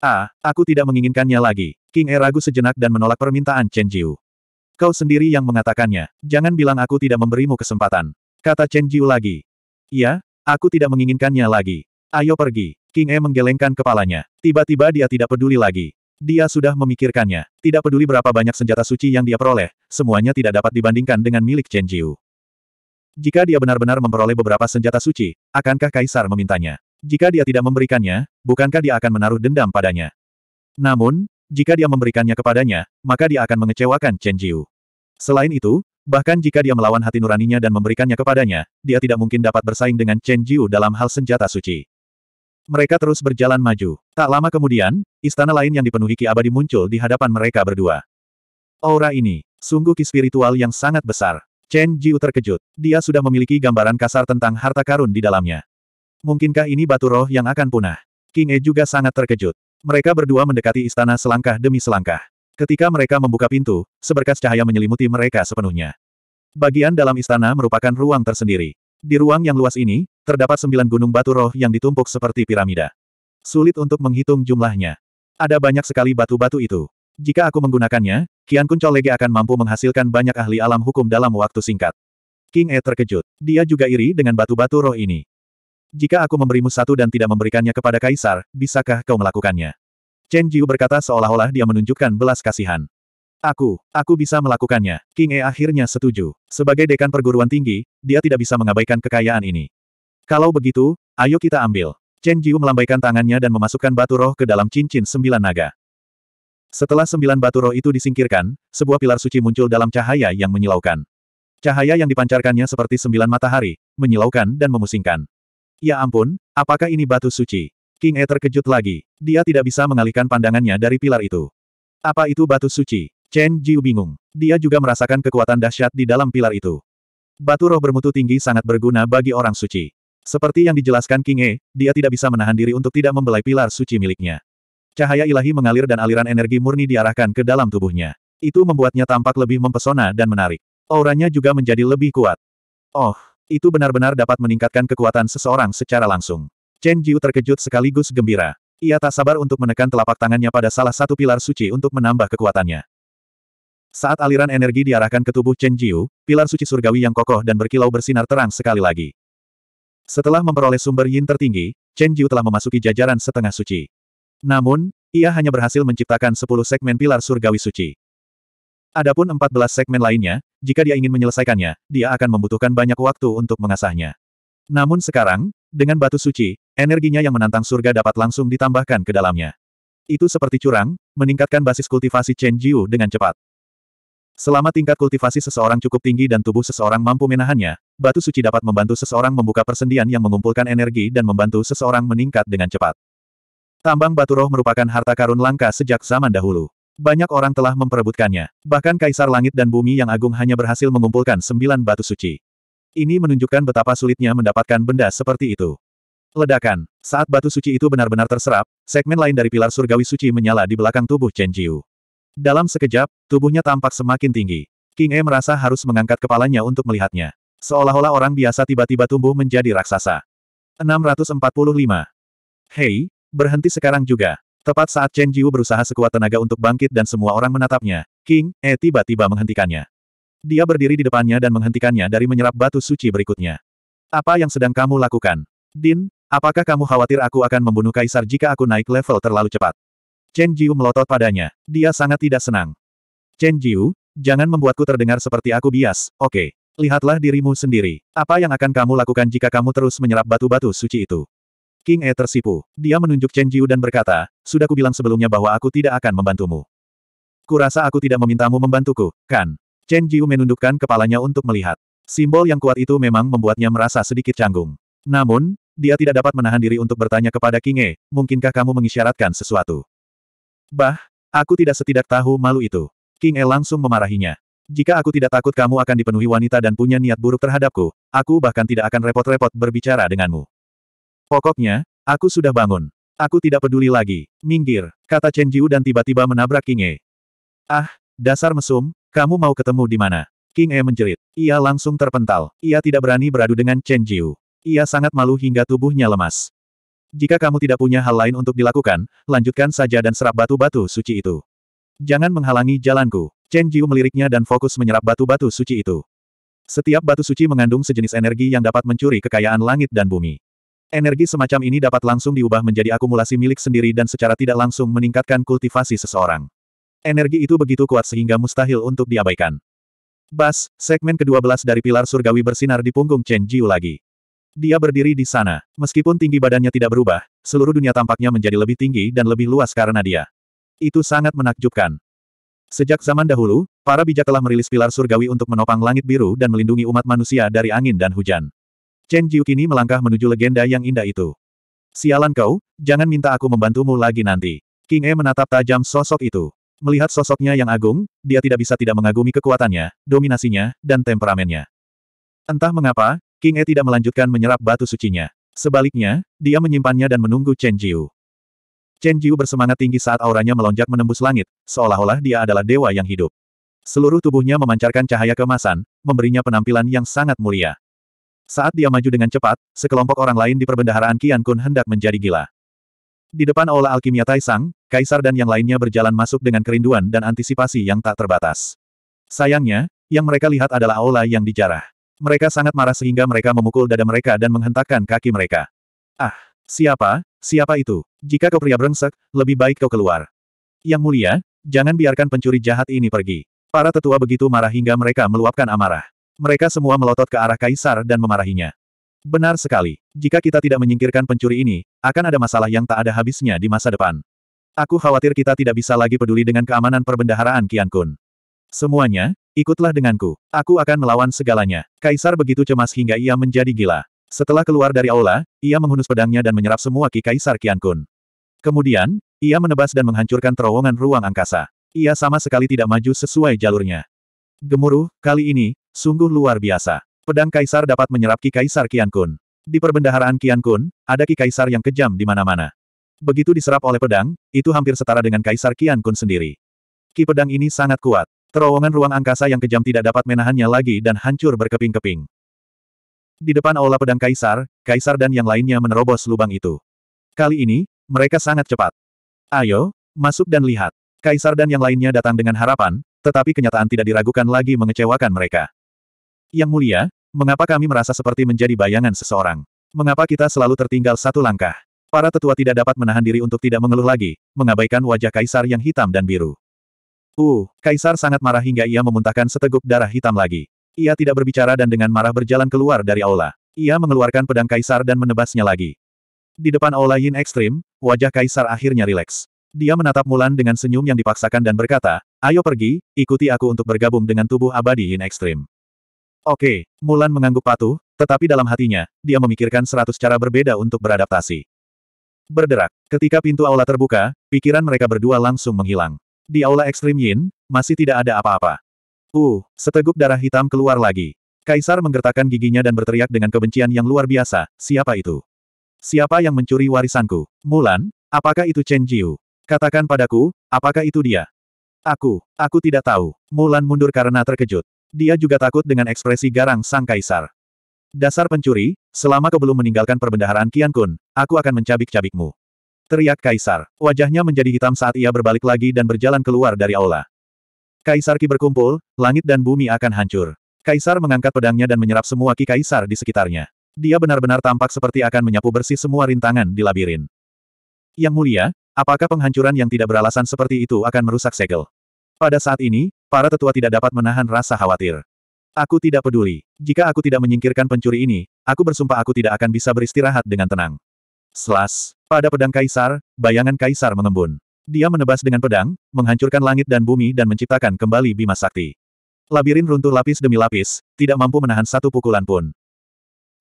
Ah, aku tidak menginginkannya lagi. King E ragu sejenak dan menolak permintaan Chen Jiu. Kau sendiri yang mengatakannya, jangan bilang aku tidak memberimu kesempatan. Kata Chen Jiu lagi. Iya, aku tidak menginginkannya lagi. Ayo pergi. King E menggelengkan kepalanya. Tiba-tiba dia tidak peduli lagi. Dia sudah memikirkannya. Tidak peduli berapa banyak senjata suci yang dia peroleh, semuanya tidak dapat dibandingkan dengan milik Chen Jiu. Jika dia benar-benar memperoleh beberapa senjata suci, akankah Kaisar memintanya? Jika dia tidak memberikannya, bukankah dia akan menaruh dendam padanya? Namun, jika dia memberikannya kepadanya, maka dia akan mengecewakan Chen Jiu. Selain itu, bahkan jika dia melawan hati nuraninya dan memberikannya kepadanya, dia tidak mungkin dapat bersaing dengan Chen Jiu dalam hal senjata suci. Mereka terus berjalan maju. Tak lama kemudian, istana lain yang dipenuhi Ki Abadi muncul di hadapan mereka berdua. Aura ini, sungguh Ki spiritual yang sangat besar. Chen Jiu terkejut. Dia sudah memiliki gambaran kasar tentang harta karun di dalamnya. Mungkinkah ini batu roh yang akan punah? King E juga sangat terkejut. Mereka berdua mendekati istana selangkah demi selangkah. Ketika mereka membuka pintu, seberkas cahaya menyelimuti mereka sepenuhnya. Bagian dalam istana merupakan ruang tersendiri. Di ruang yang luas ini, terdapat sembilan gunung batu roh yang ditumpuk seperti piramida. Sulit untuk menghitung jumlahnya. Ada banyak sekali batu-batu itu. Jika aku menggunakannya, Kian Kun Lege akan mampu menghasilkan banyak ahli alam hukum dalam waktu singkat. King E terkejut. Dia juga iri dengan batu-batu roh ini. Jika aku memberimu satu dan tidak memberikannya kepada Kaisar, bisakah kau melakukannya? Chen Jiu berkata seolah-olah dia menunjukkan belas kasihan. Aku, aku bisa melakukannya. King E akhirnya setuju. Sebagai dekan perguruan tinggi, dia tidak bisa mengabaikan kekayaan ini. Kalau begitu, ayo kita ambil. Chen Jiu melambaikan tangannya dan memasukkan batu roh ke dalam cincin sembilan naga. Setelah sembilan batu roh itu disingkirkan, sebuah pilar suci muncul dalam cahaya yang menyilaukan. Cahaya yang dipancarkannya seperti sembilan matahari, menyilaukan dan memusingkan. Ya ampun, apakah ini batu suci? King E terkejut lagi. Dia tidak bisa mengalihkan pandangannya dari pilar itu. Apa itu batu suci? Chen Jiu bingung. Dia juga merasakan kekuatan dahsyat di dalam pilar itu. Batu roh bermutu tinggi sangat berguna bagi orang suci. Seperti yang dijelaskan King E, dia tidak bisa menahan diri untuk tidak membelai pilar suci miliknya. Cahaya ilahi mengalir dan aliran energi murni diarahkan ke dalam tubuhnya. Itu membuatnya tampak lebih mempesona dan menarik. Auranya juga menjadi lebih kuat. Oh, itu benar-benar dapat meningkatkan kekuatan seseorang secara langsung. Chen Jiu terkejut sekaligus gembira. Ia tak sabar untuk menekan telapak tangannya pada salah satu pilar suci untuk menambah kekuatannya. Saat aliran energi diarahkan ke tubuh Chen Jiu, pilar suci surgawi yang kokoh dan berkilau bersinar terang sekali lagi. Setelah memperoleh sumber yin tertinggi, Chen Jiu telah memasuki jajaran setengah suci. Namun, ia hanya berhasil menciptakan 10 segmen pilar surgawi suci. Adapun 14 segmen lainnya, jika dia ingin menyelesaikannya, dia akan membutuhkan banyak waktu untuk mengasahnya. Namun sekarang, dengan batu suci, energinya yang menantang surga dapat langsung ditambahkan ke dalamnya. Itu seperti curang, meningkatkan basis kultivasi Chen Jiu dengan cepat. Selama tingkat kultivasi seseorang cukup tinggi dan tubuh seseorang mampu menahannya, batu suci dapat membantu seseorang membuka persendian yang mengumpulkan energi dan membantu seseorang meningkat dengan cepat. Tambang batu roh merupakan harta karun langka sejak zaman dahulu. Banyak orang telah memperebutkannya. Bahkan Kaisar Langit dan Bumi yang Agung hanya berhasil mengumpulkan sembilan batu suci. Ini menunjukkan betapa sulitnya mendapatkan benda seperti itu. Ledakan. Saat batu suci itu benar-benar terserap, segmen lain dari pilar surgawi suci menyala di belakang tubuh Chen Jiu. Dalam sekejap, tubuhnya tampak semakin tinggi. King E merasa harus mengangkat kepalanya untuk melihatnya. Seolah-olah orang biasa tiba-tiba tumbuh menjadi raksasa. 645. Hei, berhenti sekarang juga. Tepat saat Chen Jiu berusaha sekuat tenaga untuk bangkit dan semua orang menatapnya, King E tiba-tiba menghentikannya. Dia berdiri di depannya dan menghentikannya dari menyerap batu suci berikutnya. Apa yang sedang kamu lakukan? Din, apakah kamu khawatir aku akan membunuh Kaisar jika aku naik level terlalu cepat? Chen Jiu melotot padanya. Dia sangat tidak senang. Chen Jiu, jangan membuatku terdengar seperti aku bias, oke. Okay. Lihatlah dirimu sendiri. Apa yang akan kamu lakukan jika kamu terus menyerap batu-batu suci itu? King E tersipu. Dia menunjuk Chen Jiu dan berkata, Sudah kubilang sebelumnya bahwa aku tidak akan membantumu. Kurasa aku tidak memintamu membantuku, kan? Chen Jiu menundukkan kepalanya untuk melihat. Simbol yang kuat itu memang membuatnya merasa sedikit canggung. Namun, dia tidak dapat menahan diri untuk bertanya kepada King E, mungkinkah kamu mengisyaratkan sesuatu? Bah, aku tidak setidak tahu malu itu. King E langsung memarahinya. Jika aku tidak takut kamu akan dipenuhi wanita dan punya niat buruk terhadapku, aku bahkan tidak akan repot-repot berbicara denganmu. Pokoknya, aku sudah bangun. Aku tidak peduli lagi. Minggir, kata Chen Jiu dan tiba-tiba menabrak King E. Ah, dasar mesum, kamu mau ketemu di mana? King E menjerit. Ia langsung terpental. Ia tidak berani beradu dengan Chen Jiu. Ia sangat malu hingga tubuhnya lemas. Jika kamu tidak punya hal lain untuk dilakukan, lanjutkan saja dan serap batu-batu suci itu. Jangan menghalangi jalanku. Chen Jiu meliriknya dan fokus menyerap batu-batu suci itu. Setiap batu suci mengandung sejenis energi yang dapat mencuri kekayaan langit dan bumi. Energi semacam ini dapat langsung diubah menjadi akumulasi milik sendiri dan secara tidak langsung meningkatkan kultivasi seseorang. Energi itu begitu kuat sehingga mustahil untuk diabaikan. Bas, segmen ke-12 dari pilar surgawi bersinar di punggung Chen Jiu lagi. Dia berdiri di sana. Meskipun tinggi badannya tidak berubah, seluruh dunia tampaknya menjadi lebih tinggi dan lebih luas karena dia. Itu sangat menakjubkan. Sejak zaman dahulu, para bijak telah merilis pilar surgawi untuk menopang langit biru dan melindungi umat manusia dari angin dan hujan. Chen Jiu kini melangkah menuju legenda yang indah itu. Sialan kau, jangan minta aku membantumu lagi nanti. King E menatap tajam sosok itu. Melihat sosoknya yang agung, dia tidak bisa tidak mengagumi kekuatannya, dominasinya, dan temperamennya. Entah mengapa, King E tidak melanjutkan menyerap batu sucinya. Sebaliknya, dia menyimpannya dan menunggu Chen Jiu. Chen Jiu bersemangat tinggi saat auranya melonjak menembus langit, seolah-olah dia adalah dewa yang hidup. Seluruh tubuhnya memancarkan cahaya kemasan, memberinya penampilan yang sangat mulia. Saat dia maju dengan cepat, sekelompok orang lain di perbendaharaan Qian Kun hendak menjadi gila. Di depan aula alkimia Taisang, Kaisar dan yang lainnya berjalan masuk dengan kerinduan dan antisipasi yang tak terbatas. Sayangnya, yang mereka lihat adalah aula yang dijarah. Mereka sangat marah sehingga mereka memukul dada mereka dan menghentakkan kaki mereka. Ah, siapa, siapa itu? Jika kau pria brengsek, lebih baik kau keluar. Yang mulia, jangan biarkan pencuri jahat ini pergi. Para tetua begitu marah hingga mereka meluapkan amarah. Mereka semua melotot ke arah kaisar dan memarahinya. Benar sekali. Jika kita tidak menyingkirkan pencuri ini, akan ada masalah yang tak ada habisnya di masa depan. Aku khawatir kita tidak bisa lagi peduli dengan keamanan perbendaharaan Kian Kun. Semuanya, ikutlah denganku. Aku akan melawan segalanya. Kaisar begitu cemas hingga ia menjadi gila. Setelah keluar dari aula, ia menghunus pedangnya dan menyerap semua ki Kaisar Qian Kemudian, ia menebas dan menghancurkan terowongan ruang angkasa. Ia sama sekali tidak maju sesuai jalurnya. Gemuruh, kali ini, sungguh luar biasa. Pedang Kaisar dapat menyerap Ki Kaisar Qian Di perbendaharaan Kiankun, ada Ki Kaisar yang kejam di mana-mana. Begitu diserap oleh pedang, itu hampir setara dengan Kaisar Kiankun sendiri. Ki pedang ini sangat kuat. Terowongan ruang angkasa yang kejam tidak dapat menahannya lagi dan hancur berkeping-keping. Di depan aula pedang Kaisar, Kaisar dan yang lainnya menerobos lubang itu. Kali ini, mereka sangat cepat. Ayo, masuk dan lihat. Kaisar dan yang lainnya datang dengan harapan, tetapi kenyataan tidak diragukan lagi mengecewakan mereka. Yang mulia, mengapa kami merasa seperti menjadi bayangan seseorang? Mengapa kita selalu tertinggal satu langkah? Para tetua tidak dapat menahan diri untuk tidak mengeluh lagi, mengabaikan wajah kaisar yang hitam dan biru. Uh, Kaisar sangat marah hingga ia memuntahkan seteguk darah hitam lagi. Ia tidak berbicara dan dengan marah berjalan keluar dari aula. Ia mengeluarkan pedang Kaisar dan menebasnya lagi. Di depan aula Yin Ekstrim, wajah Kaisar akhirnya rileks. Dia menatap Mulan dengan senyum yang dipaksakan dan berkata, ayo pergi, ikuti aku untuk bergabung dengan tubuh abadi Yin Ekstrim. Oke, Mulan mengangguk patuh, tetapi dalam hatinya, dia memikirkan seratus cara berbeda untuk beradaptasi. Berderak, ketika pintu aula terbuka, pikiran mereka berdua langsung menghilang. Di aula ekstrim Yin, masih tidak ada apa-apa. Uh, seteguk darah hitam keluar lagi. Kaisar menggertakkan giginya dan berteriak dengan kebencian yang luar biasa, siapa itu? Siapa yang mencuri warisanku? Mulan, apakah itu Chen Jiu? Katakan padaku, apakah itu dia? Aku, aku tidak tahu. Mulan mundur karena terkejut. Dia juga takut dengan ekspresi garang sang kaisar. Dasar pencuri, selama kau belum meninggalkan perbendaharaan Kian Kun, aku akan mencabik-cabikmu. Teriak Kaisar. Wajahnya menjadi hitam saat ia berbalik lagi dan berjalan keluar dari aula. Kaisar Ki berkumpul, langit dan bumi akan hancur. Kaisar mengangkat pedangnya dan menyerap semua Ki Kaisar di sekitarnya. Dia benar-benar tampak seperti akan menyapu bersih semua rintangan di labirin. Yang mulia, apakah penghancuran yang tidak beralasan seperti itu akan merusak segel? Pada saat ini, para tetua tidak dapat menahan rasa khawatir. Aku tidak peduli. Jika aku tidak menyingkirkan pencuri ini, aku bersumpah aku tidak akan bisa beristirahat dengan tenang. Slas. Pada pedang kaisar, bayangan kaisar mengembun. Dia menebas dengan pedang, menghancurkan langit dan bumi dan menciptakan kembali bima sakti. Labirin runtuh lapis demi lapis, tidak mampu menahan satu pukulan pun.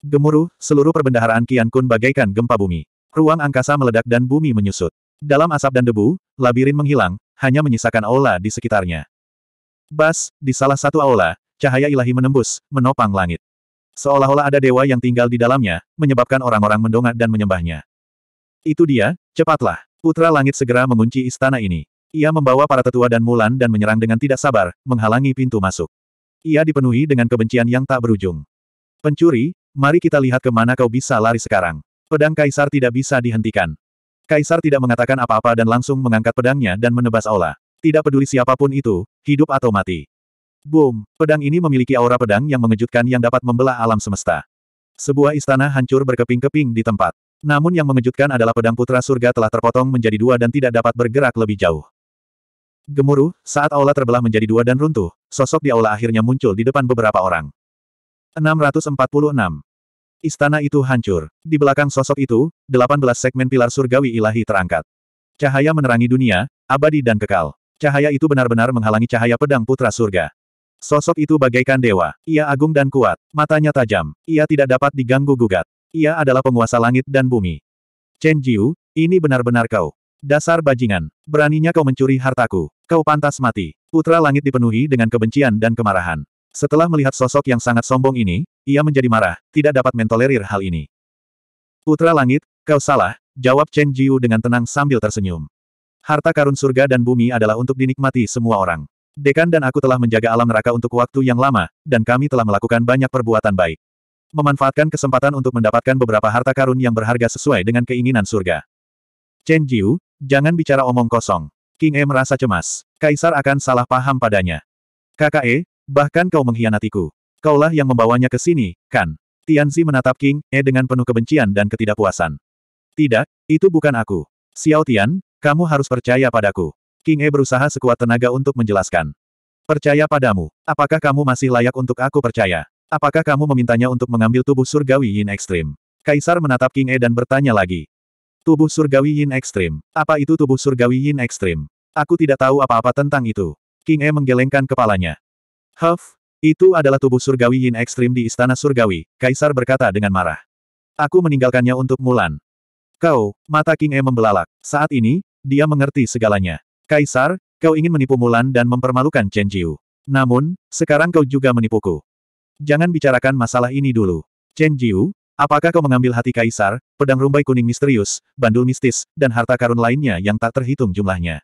Gemuruh, seluruh perbendaharaan Kian Kun bagaikan gempa bumi. Ruang angkasa meledak dan bumi menyusut. Dalam asap dan debu, labirin menghilang, hanya menyisakan aula di sekitarnya. Bas, di salah satu aula, cahaya ilahi menembus, menopang langit. Seolah-olah ada dewa yang tinggal di dalamnya, menyebabkan orang-orang mendongak dan menyembahnya. Itu dia, cepatlah. Putra Langit segera mengunci istana ini. Ia membawa para tetua dan Mulan dan menyerang dengan tidak sabar, menghalangi pintu masuk. Ia dipenuhi dengan kebencian yang tak berujung. Pencuri, mari kita lihat kemana kau bisa lari sekarang. Pedang Kaisar tidak bisa dihentikan. Kaisar tidak mengatakan apa-apa dan langsung mengangkat pedangnya dan menebas Aula. Tidak peduli siapapun itu, hidup atau mati. Boom! Pedang ini memiliki aura pedang yang mengejutkan yang dapat membelah alam semesta. Sebuah istana hancur berkeping-keping di tempat. Namun yang mengejutkan adalah pedang putra surga telah terpotong menjadi dua dan tidak dapat bergerak lebih jauh. Gemuruh, saat aula terbelah menjadi dua dan runtuh, sosok di aula akhirnya muncul di depan beberapa orang. 646. Istana itu hancur. Di belakang sosok itu, 18 segmen pilar surgawi ilahi terangkat. Cahaya menerangi dunia, abadi dan kekal. Cahaya itu benar-benar menghalangi cahaya pedang putra surga. Sosok itu bagaikan dewa. Ia agung dan kuat. Matanya tajam. Ia tidak dapat diganggu-gugat. Ia adalah penguasa langit dan bumi. Chen Jiu, ini benar-benar kau. Dasar bajingan. Beraninya kau mencuri hartaku. Kau pantas mati. Putra langit dipenuhi dengan kebencian dan kemarahan. Setelah melihat sosok yang sangat sombong ini, ia menjadi marah, tidak dapat mentolerir hal ini. Putra langit, kau salah, jawab Chen Jiu dengan tenang sambil tersenyum. Harta karun surga dan bumi adalah untuk dinikmati semua orang. Dekan dan aku telah menjaga alam neraka untuk waktu yang lama, dan kami telah melakukan banyak perbuatan baik. Memanfaatkan kesempatan untuk mendapatkan beberapa harta karun yang berharga sesuai dengan keinginan surga. Chen Jiu, jangan bicara omong kosong. King E merasa cemas. Kaisar akan salah paham padanya. Kakak E, bahkan kau mengkhianatiku. Kaulah yang membawanya ke sini, kan? Tianzi menatap King E dengan penuh kebencian dan ketidakpuasan. Tidak, itu bukan aku. Xiao Tian, kamu harus percaya padaku. King E berusaha sekuat tenaga untuk menjelaskan. Percaya padamu. Apakah kamu masih layak untuk aku percaya? Apakah kamu memintanya untuk mengambil tubuh surgawi Yin Ekstrim? Kaisar menatap King E dan bertanya lagi. Tubuh surgawi Yin Ekstrim. Apa itu tubuh surgawi Yin Ekstrim? Aku tidak tahu apa-apa tentang itu. King E menggelengkan kepalanya. Huff, itu adalah tubuh surgawi Yin Ekstrim di Istana Surgawi, Kaisar berkata dengan marah. Aku meninggalkannya untuk Mulan. Kau, mata King E membelalak. Saat ini, dia mengerti segalanya. Kaisar, kau ingin menipu Mulan dan mempermalukan Chen Jiu. Namun, sekarang kau juga menipuku. Jangan bicarakan masalah ini dulu. Chen Jiu, apakah kau mengambil hati Kaisar, pedang rumbai kuning misterius, bandul mistis, dan harta karun lainnya yang tak terhitung jumlahnya?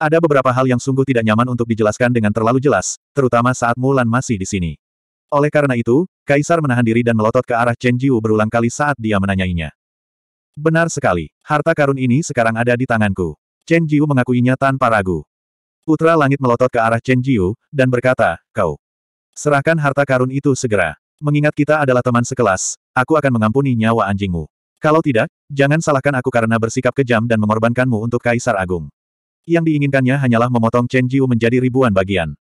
Ada beberapa hal yang sungguh tidak nyaman untuk dijelaskan dengan terlalu jelas, terutama saat Mulan masih di sini. Oleh karena itu, Kaisar menahan diri dan melotot ke arah Chen Jiu berulang kali saat dia menanyainya. Benar sekali, harta karun ini sekarang ada di tanganku. Chen Jiu mengakuinya tanpa ragu. Putra Langit melotot ke arah Chen Jiu, dan berkata, kau. Serahkan harta karun itu segera. Mengingat kita adalah teman sekelas, aku akan mengampuni nyawa anjingmu. Kalau tidak, jangan salahkan aku karena bersikap kejam dan mengorbankanmu untuk Kaisar Agung. Yang diinginkannya hanyalah memotong Chen Jiu menjadi ribuan bagian.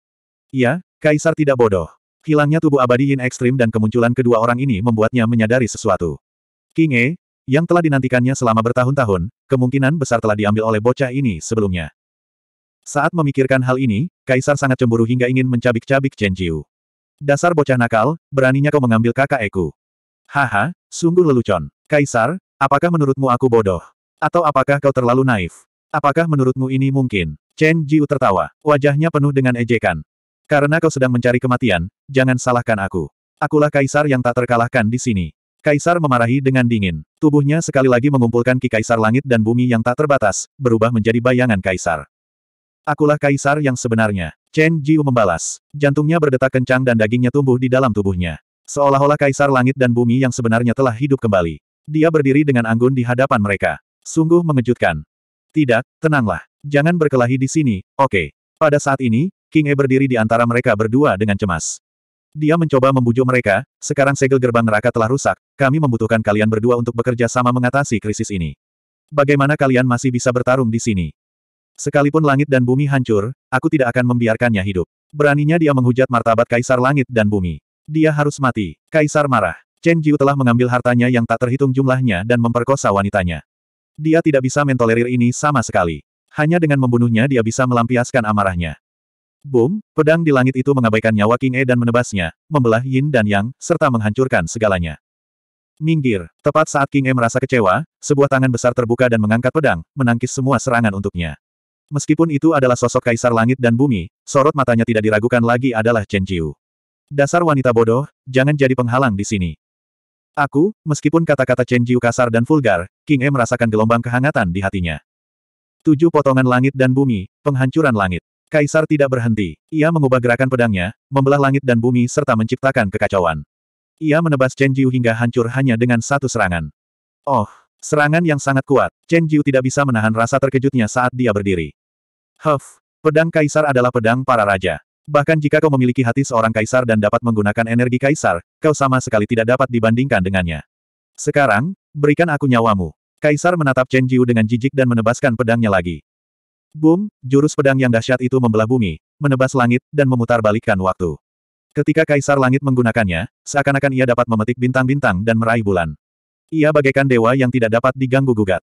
Iya, Kaisar tidak bodoh. Hilangnya tubuh abadi Yin ekstrim dan kemunculan kedua orang ini membuatnya menyadari sesuatu. King E, yang telah dinantikannya selama bertahun-tahun, kemungkinan besar telah diambil oleh bocah ini sebelumnya. Saat memikirkan hal ini, Kaisar sangat cemburu hingga ingin mencabik-cabik Chen Jiu. Dasar bocah nakal, beraninya kau mengambil kakak Eku. Haha, sungguh lelucon. Kaisar, apakah menurutmu aku bodoh? Atau apakah kau terlalu naif? Apakah menurutmu ini mungkin? Chen Jiu tertawa, wajahnya penuh dengan ejekan. Karena kau sedang mencari kematian, jangan salahkan aku. Akulah kaisar yang tak terkalahkan di sini. Kaisar memarahi dengan dingin. Tubuhnya sekali lagi mengumpulkan Ki Kaisar Langit dan Bumi yang tak terbatas, berubah menjadi bayangan Kaisar. Akulah Kaisar yang sebenarnya. Chen Jiu membalas. Jantungnya berdetak kencang dan dagingnya tumbuh di dalam tubuhnya. Seolah-olah Kaisar Langit dan Bumi yang sebenarnya telah hidup kembali. Dia berdiri dengan anggun di hadapan mereka. Sungguh mengejutkan. Tidak, tenanglah. Jangan berkelahi di sini, oke. Okay. Pada saat ini, King E berdiri di antara mereka berdua dengan cemas. Dia mencoba membujuk mereka, sekarang segel gerbang neraka telah rusak, kami membutuhkan kalian berdua untuk bekerja sama mengatasi krisis ini. Bagaimana kalian masih bisa bertarung di sini? Sekalipun langit dan bumi hancur, aku tidak akan membiarkannya hidup. Beraninya dia menghujat martabat kaisar langit dan bumi. Dia harus mati. Kaisar marah. Chen Jiu telah mengambil hartanya yang tak terhitung jumlahnya dan memperkosa wanitanya. Dia tidak bisa mentolerir ini sama sekali. Hanya dengan membunuhnya dia bisa melampiaskan amarahnya. Boom, pedang di langit itu mengabaikan nyawa King E dan menebasnya, membelah Yin dan Yang, serta menghancurkan segalanya. Minggir, tepat saat King E merasa kecewa, sebuah tangan besar terbuka dan mengangkat pedang, menangkis semua serangan untuknya. Meskipun itu adalah sosok kaisar langit dan bumi, sorot matanya tidak diragukan lagi adalah Chen Jiu. Dasar wanita bodoh, jangan jadi penghalang di sini. Aku, meskipun kata-kata Chen Jiu kasar dan vulgar, King E merasakan gelombang kehangatan di hatinya. Tujuh potongan langit dan bumi, penghancuran langit. Kaisar tidak berhenti. Ia mengubah gerakan pedangnya, membelah langit dan bumi serta menciptakan kekacauan. Ia menebas Chen Jiu hingga hancur hanya dengan satu serangan. Oh, serangan yang sangat kuat. Chen Jiu tidak bisa menahan rasa terkejutnya saat dia berdiri. Huff, pedang kaisar adalah pedang para raja. Bahkan jika kau memiliki hati seorang kaisar dan dapat menggunakan energi kaisar, kau sama sekali tidak dapat dibandingkan dengannya. Sekarang, berikan aku nyawamu. Kaisar menatap Chen Jiu dengan jijik dan menebaskan pedangnya lagi. Boom, jurus pedang yang dahsyat itu membelah bumi, menebas langit, dan memutarbalikkan waktu. Ketika Kaisar Langit menggunakannya, seakan-akan ia dapat memetik bintang-bintang dan meraih bulan. Ia bagaikan dewa yang tidak dapat diganggu-gugat.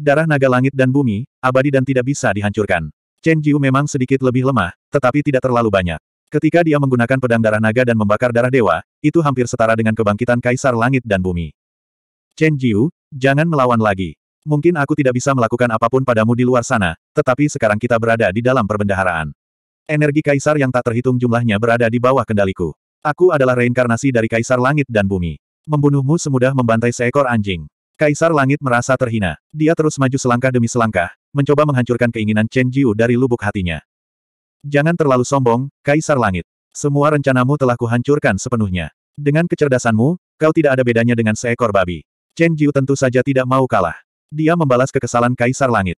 Darah naga langit dan bumi, abadi dan tidak bisa dihancurkan. Chen Jiu memang sedikit lebih lemah, tetapi tidak terlalu banyak. Ketika dia menggunakan pedang darah naga dan membakar darah dewa, itu hampir setara dengan kebangkitan Kaisar Langit dan Bumi. Chen Jiu, jangan melawan lagi. Mungkin aku tidak bisa melakukan apapun padamu di luar sana, tetapi sekarang kita berada di dalam perbendaharaan. Energi kaisar yang tak terhitung jumlahnya berada di bawah kendaliku. Aku adalah reinkarnasi dari kaisar langit dan bumi. Membunuhmu semudah membantai seekor anjing. Kaisar langit merasa terhina. Dia terus maju selangkah demi selangkah, mencoba menghancurkan keinginan Chen Jiu dari lubuk hatinya. Jangan terlalu sombong, Kaisar langit. Semua rencanamu telah kuhancurkan sepenuhnya. Dengan kecerdasanmu, kau tidak ada bedanya dengan seekor babi. Chen Jiu tentu saja tidak mau kalah. Dia membalas kekesalan Kaisar Langit.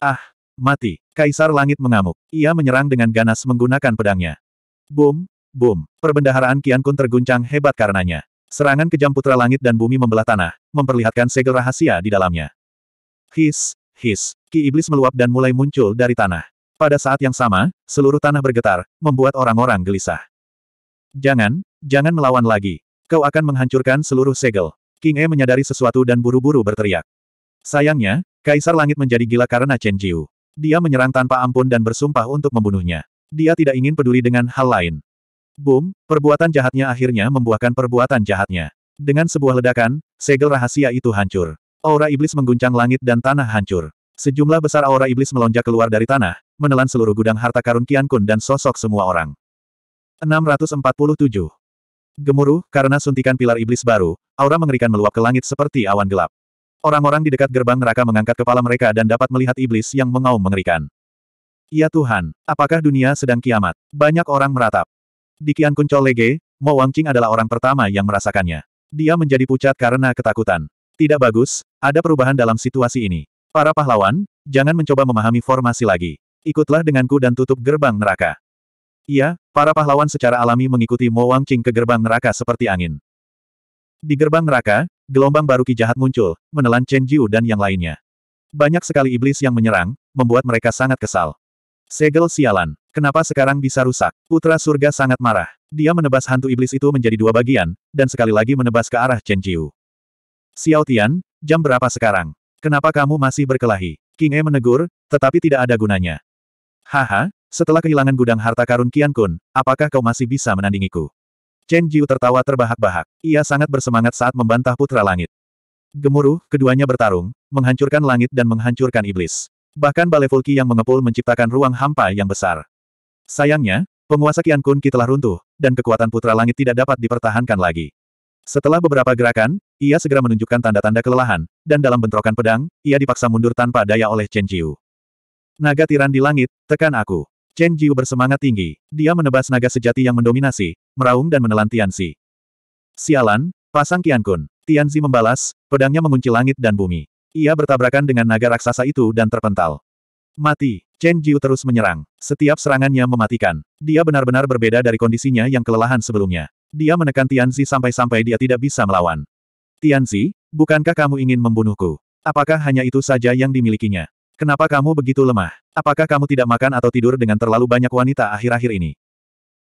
Ah! Mati! Kaisar Langit mengamuk. Ia menyerang dengan ganas menggunakan pedangnya. Boom! Boom! Perbendaharaan Kian Kun terguncang hebat karenanya. Serangan kejam putra langit dan bumi membelah tanah, memperlihatkan segel rahasia di dalamnya. His! His! Ki Iblis meluap dan mulai muncul dari tanah. Pada saat yang sama, seluruh tanah bergetar, membuat orang-orang gelisah. Jangan, jangan melawan lagi. Kau akan menghancurkan seluruh segel. King E menyadari sesuatu dan buru-buru berteriak. Sayangnya, Kaisar Langit menjadi gila karena Chen Jiu. Dia menyerang tanpa ampun dan bersumpah untuk membunuhnya. Dia tidak ingin peduli dengan hal lain. Boom, perbuatan jahatnya akhirnya membuahkan perbuatan jahatnya. Dengan sebuah ledakan, segel rahasia itu hancur. Aura iblis mengguncang langit dan tanah hancur. Sejumlah besar aura iblis melonjak keluar dari tanah, menelan seluruh gudang harta karun Kian Kun dan sosok semua orang. 647. Gemuruh, karena suntikan pilar iblis baru, aura mengerikan meluap ke langit seperti awan gelap. Orang-orang di dekat gerbang neraka mengangkat kepala mereka dan dapat melihat iblis yang mengaum mengerikan. Ya Tuhan, apakah dunia sedang kiamat? Banyak orang meratap. Di Kian Kuncol Lege, Mo Wangqing adalah orang pertama yang merasakannya. Dia menjadi pucat karena ketakutan. Tidak bagus, ada perubahan dalam situasi ini. Para pahlawan, jangan mencoba memahami formasi lagi. Ikutlah denganku dan tutup gerbang neraka. Iya, para pahlawan secara alami mengikuti Mo Wangqing ke gerbang neraka seperti angin. Di gerbang neraka, gelombang baru ki jahat muncul, menelan Chen Jiu dan yang lainnya. Banyak sekali iblis yang menyerang, membuat mereka sangat kesal. Segel sialan, kenapa sekarang bisa rusak? Putra surga sangat marah. Dia menebas hantu iblis itu menjadi dua bagian, dan sekali lagi menebas ke arah Chen Jiu. Xiao Tian, jam berapa sekarang? Kenapa kamu masih berkelahi? King E menegur, tetapi tidak ada gunanya. Haha, setelah kehilangan gudang harta karun Kian Kun, apakah kau masih bisa menandingiku? Chen Jiu tertawa terbahak-bahak. Ia sangat bersemangat saat membantah Putra Langit. Gemuruh, keduanya bertarung, menghancurkan langit dan menghancurkan iblis. Bahkan Bale Fulki yang mengepul menciptakan ruang hampa yang besar. Sayangnya, penguasa Kian Kun Ki telah runtuh, dan kekuatan Putra Langit tidak dapat dipertahankan lagi. Setelah beberapa gerakan, ia segera menunjukkan tanda-tanda kelelahan, dan dalam bentrokan pedang, ia dipaksa mundur tanpa daya oleh Chen Jiu. Naga tiran di langit, tekan aku. Chen Jiu bersemangat tinggi. Dia menebas naga sejati yang mendominasi, meraung dan menelan Tianzi. Sialan, pasang Kun. Tianzi membalas, pedangnya mengunci langit dan bumi. Ia bertabrakan dengan naga raksasa itu dan terpental. Mati. Chen Jiu terus menyerang. Setiap serangannya mematikan. Dia benar-benar berbeda dari kondisinya yang kelelahan sebelumnya. Dia menekan Tianzi sampai-sampai dia tidak bisa melawan. Tianzi, bukankah kamu ingin membunuhku? Apakah hanya itu saja yang dimilikinya? Kenapa kamu begitu lemah? Apakah kamu tidak makan atau tidur dengan terlalu banyak wanita akhir-akhir ini?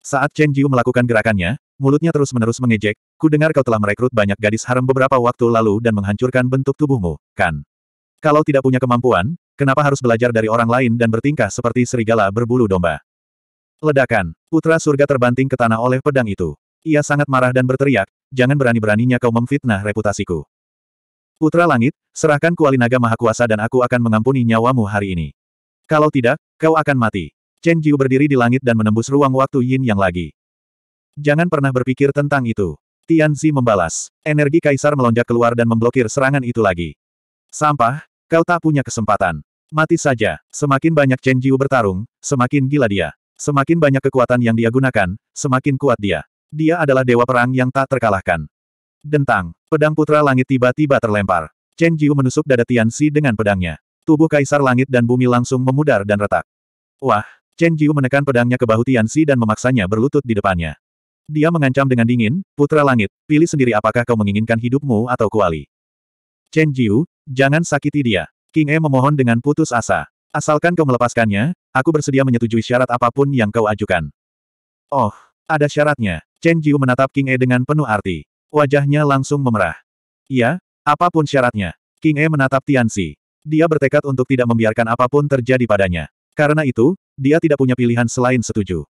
Saat Chen Jiu melakukan gerakannya, mulutnya terus-menerus mengejek, ku dengar kau telah merekrut banyak gadis harem beberapa waktu lalu dan menghancurkan bentuk tubuhmu, kan? Kalau tidak punya kemampuan, kenapa harus belajar dari orang lain dan bertingkah seperti serigala berbulu domba? Ledakan, putra surga terbanting ke tanah oleh pedang itu. Ia sangat marah dan berteriak, jangan berani-beraninya kau memfitnah reputasiku. Putra Langit, serahkan naga maha kuasa dan aku akan mengampuni nyawamu hari ini. Kalau tidak, kau akan mati. Chen Jiu berdiri di langit dan menembus ruang waktu yin yang lagi. Jangan pernah berpikir tentang itu. Tian Zi membalas. Energi kaisar melonjak keluar dan memblokir serangan itu lagi. Sampah, kau tak punya kesempatan. Mati saja. Semakin banyak Chen Jiu bertarung, semakin gila dia. Semakin banyak kekuatan yang dia gunakan, semakin kuat dia. Dia adalah dewa perang yang tak terkalahkan. Dentang, pedang putra langit tiba-tiba terlempar. Chen Jiu menusuk dada Tian Xi dengan pedangnya. Tubuh kaisar langit dan bumi langsung memudar dan retak. Wah, Chen Jiu menekan pedangnya ke bahu Tian Xi dan memaksanya berlutut di depannya. Dia mengancam dengan dingin, Putra Langit, pilih sendiri apakah kau menginginkan hidupmu atau kuali. Chen Jiu, jangan sakiti dia. King E memohon dengan putus asa. Asalkan kau melepaskannya, aku bersedia menyetujui syarat apapun yang kau ajukan. Oh, ada syaratnya. Chen Jiu menatap King E dengan penuh arti. Wajahnya langsung memerah. Ya, apapun syaratnya. King E menatap Tian Tianxi. Dia bertekad untuk tidak membiarkan apapun terjadi padanya. Karena itu, dia tidak punya pilihan selain setuju.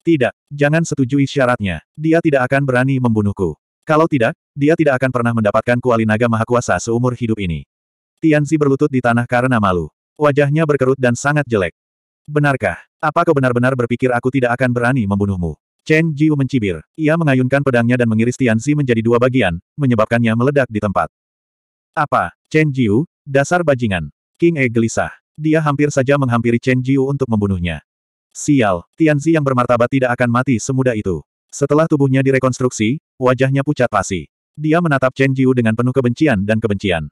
Tidak, jangan setujui syaratnya. Dia tidak akan berani membunuhku. Kalau tidak, dia tidak akan pernah mendapatkan kuali naga maha kuasa seumur hidup ini. Tian Tianzi berlutut di tanah karena malu. Wajahnya berkerut dan sangat jelek. Benarkah? Apa kau benar-benar berpikir aku tidak akan berani membunuhmu? Chen Jiu mencibir. Ia mengayunkan pedangnya dan mengiris Tianzi menjadi dua bagian, menyebabkannya meledak di tempat. Apa? Chen Jiu, dasar bajingan. King E gelisah. Dia hampir saja menghampiri Chen Jiu untuk membunuhnya. Sial, Tianzi yang bermartabat tidak akan mati semudah itu. Setelah tubuhnya direkonstruksi, wajahnya pucat pasi. Dia menatap Chen Jiu dengan penuh kebencian dan kebencian.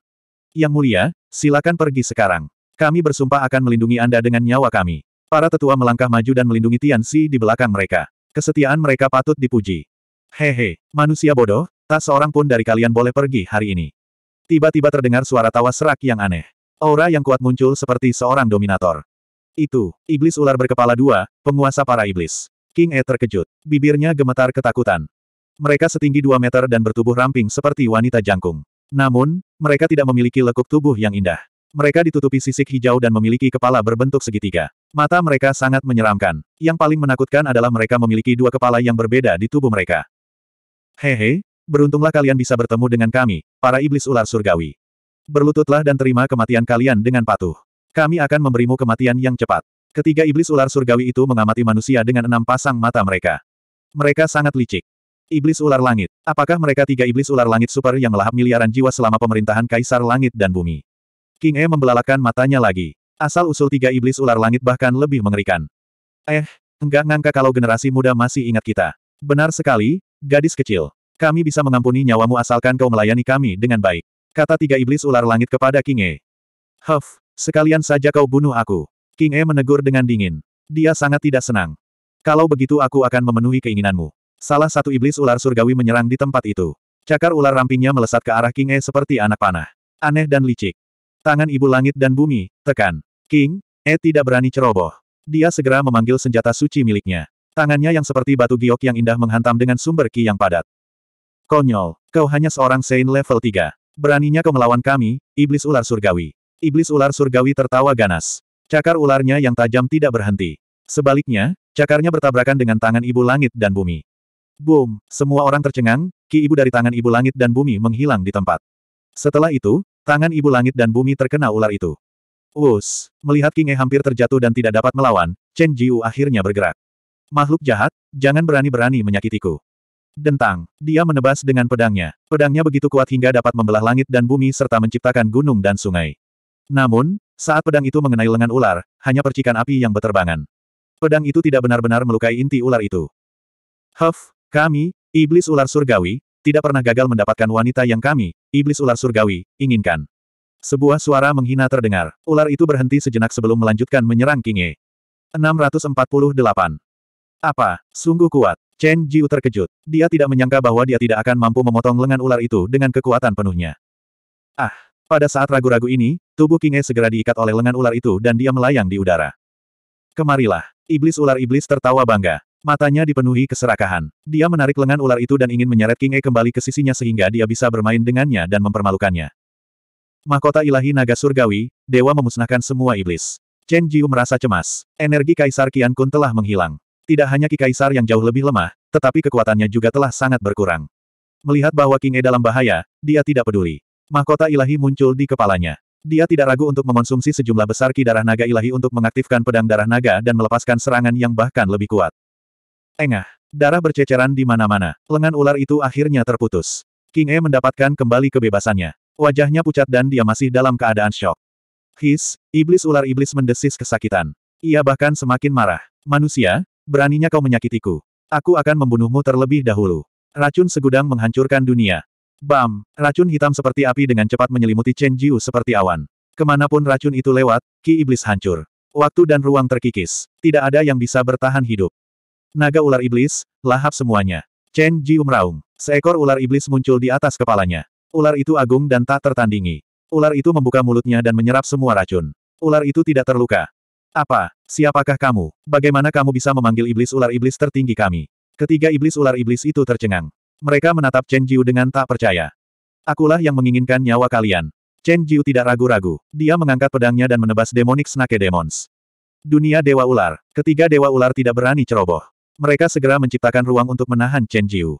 Yang mulia, silakan pergi sekarang. Kami bersumpah akan melindungi Anda dengan nyawa kami. Para tetua melangkah maju dan melindungi Tianzi di belakang mereka. Kesetiaan mereka patut dipuji. Hehe, manusia bodoh, tak seorang pun dari kalian boleh pergi hari ini. Tiba-tiba terdengar suara tawa serak yang aneh. Aura yang kuat muncul seperti seorang dominator. Itu, iblis ular berkepala dua, penguasa para iblis. King E terkejut. Bibirnya gemetar ketakutan. Mereka setinggi dua meter dan bertubuh ramping seperti wanita jangkung. Namun, mereka tidak memiliki lekuk tubuh yang indah. Mereka ditutupi sisik hijau dan memiliki kepala berbentuk segitiga. Mata mereka sangat menyeramkan. Yang paling menakutkan adalah mereka memiliki dua kepala yang berbeda di tubuh mereka. Hehe, beruntunglah kalian bisa bertemu dengan kami, para iblis ular surgawi. Berlututlah dan terima kematian kalian dengan patuh. Kami akan memberimu kematian yang cepat. Ketiga iblis ular surgawi itu mengamati manusia dengan enam pasang mata mereka. Mereka sangat licik. Iblis ular langit. Apakah mereka tiga iblis ular langit super yang melahap miliaran jiwa selama pemerintahan kaisar langit dan bumi? King E membelalakan matanya lagi. Asal-usul tiga iblis ular langit bahkan lebih mengerikan. Eh, enggak ngangka kalau generasi muda masih ingat kita. Benar sekali, gadis kecil. Kami bisa mengampuni nyawamu asalkan kau melayani kami dengan baik. Kata tiga iblis ular langit kepada King E. Huff, sekalian saja kau bunuh aku. King E menegur dengan dingin. Dia sangat tidak senang. Kalau begitu aku akan memenuhi keinginanmu. Salah satu iblis ular surgawi menyerang di tempat itu. Cakar ular rampingnya melesat ke arah King E seperti anak panah. Aneh dan licik. Tangan ibu langit dan bumi, tekan. King, E tidak berani ceroboh. Dia segera memanggil senjata suci miliknya. Tangannya yang seperti batu giok yang indah menghantam dengan sumber ki yang padat. Konyol, kau hanya seorang Sein level 3. Beraninya kau melawan kami, iblis ular surgawi. Iblis ular surgawi tertawa ganas. Cakar ularnya yang tajam tidak berhenti. Sebaliknya, cakarnya bertabrakan dengan tangan ibu langit dan bumi. Boom, semua orang tercengang, ki ibu dari tangan ibu langit dan bumi menghilang di tempat. Setelah itu, tangan ibu langit dan bumi terkena ular itu. Us! Melihat Kinge hampir terjatuh dan tidak dapat melawan, Chen Jiu akhirnya bergerak. Makhluk jahat, jangan berani-berani menyakitiku. Dentang, dia menebas dengan pedangnya. Pedangnya begitu kuat hingga dapat membelah langit dan bumi serta menciptakan gunung dan sungai. Namun, saat pedang itu mengenai lengan ular, hanya percikan api yang berterbangan. Pedang itu tidak benar-benar melukai inti ular itu. Huff, kami, iblis ular surgawi, tidak pernah gagal mendapatkan wanita yang kami, iblis ular surgawi, inginkan. Sebuah suara menghina terdengar. Ular itu berhenti sejenak sebelum melanjutkan menyerang King puluh 648. Apa? Sungguh kuat. Chen Jiu terkejut. Dia tidak menyangka bahwa dia tidak akan mampu memotong lengan ular itu dengan kekuatan penuhnya. Ah! Pada saat ragu-ragu ini, tubuh King segera diikat oleh lengan ular itu dan dia melayang di udara. Kemarilah. Iblis ular-iblis tertawa bangga. Matanya dipenuhi keserakahan. Dia menarik lengan ular itu dan ingin menyeret King kembali ke sisinya sehingga dia bisa bermain dengannya dan mempermalukannya. Mahkota ilahi naga surgawi, dewa memusnahkan semua iblis. Chen Jiu merasa cemas. Energi Kaisar Qian Kun telah menghilang. Tidak hanya Ki Kaisar yang jauh lebih lemah, tetapi kekuatannya juga telah sangat berkurang. Melihat bahwa King E dalam bahaya, dia tidak peduli. Mahkota ilahi muncul di kepalanya. Dia tidak ragu untuk mengonsumsi sejumlah besar ki darah naga ilahi untuk mengaktifkan pedang darah naga dan melepaskan serangan yang bahkan lebih kuat. Engah. Darah berceceran di mana-mana. Lengan ular itu akhirnya terputus. King E mendapatkan kembali kebebasannya. Wajahnya pucat dan dia masih dalam keadaan shock. His, iblis ular iblis mendesis kesakitan. Ia bahkan semakin marah. Manusia, beraninya kau menyakitiku. Aku akan membunuhmu terlebih dahulu. Racun segudang menghancurkan dunia. Bam! Racun hitam seperti api dengan cepat menyelimuti Chen Jiu seperti awan. Kemanapun racun itu lewat, ki iblis hancur. Waktu dan ruang terkikis. Tidak ada yang bisa bertahan hidup. Naga ular iblis, lahap semuanya. Chen Jiu meraung. Seekor ular iblis muncul di atas kepalanya. Ular itu agung dan tak tertandingi. Ular itu membuka mulutnya dan menyerap semua racun. Ular itu tidak terluka. Apa? Siapakah kamu? Bagaimana kamu bisa memanggil iblis ular iblis tertinggi kami? Ketiga iblis ular iblis itu tercengang. Mereka menatap Chen Jiu dengan tak percaya. Akulah yang menginginkan nyawa kalian. Chen Jiu tidak ragu-ragu. Dia mengangkat pedangnya dan menebas demonic snake demons. Dunia Dewa Ular. Ketiga Dewa Ular tidak berani ceroboh. Mereka segera menciptakan ruang untuk menahan Chen Jiu.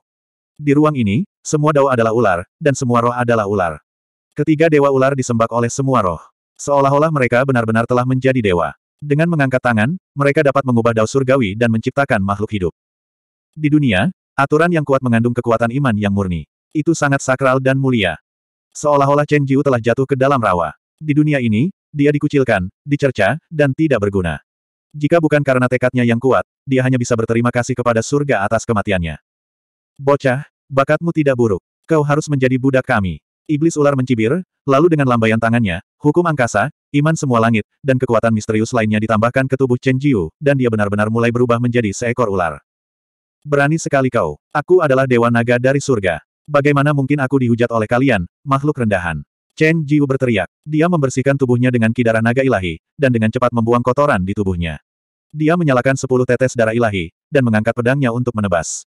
Di ruang ini, semua dao adalah ular, dan semua roh adalah ular. Ketiga dewa ular disembak oleh semua roh. Seolah-olah mereka benar-benar telah menjadi dewa. Dengan mengangkat tangan, mereka dapat mengubah dao surgawi dan menciptakan makhluk hidup. Di dunia, aturan yang kuat mengandung kekuatan iman yang murni. Itu sangat sakral dan mulia. Seolah-olah Chen Jiu telah jatuh ke dalam rawa. Di dunia ini, dia dikucilkan, dicerca, dan tidak berguna. Jika bukan karena tekadnya yang kuat, dia hanya bisa berterima kasih kepada surga atas kematiannya. Bocah, Bakatmu tidak buruk. Kau harus menjadi budak kami. Iblis ular mencibir, lalu dengan lambaian tangannya, hukum angkasa, iman semua langit, dan kekuatan misterius lainnya ditambahkan ke tubuh Chen Jiu, dan dia benar-benar mulai berubah menjadi seekor ular. Berani sekali kau. Aku adalah dewa naga dari surga. Bagaimana mungkin aku dihujat oleh kalian, makhluk rendahan. Chen Jiu berteriak. Dia membersihkan tubuhnya dengan kidara naga ilahi, dan dengan cepat membuang kotoran di tubuhnya. Dia menyalakan sepuluh tetes darah ilahi, dan mengangkat pedangnya untuk menebas.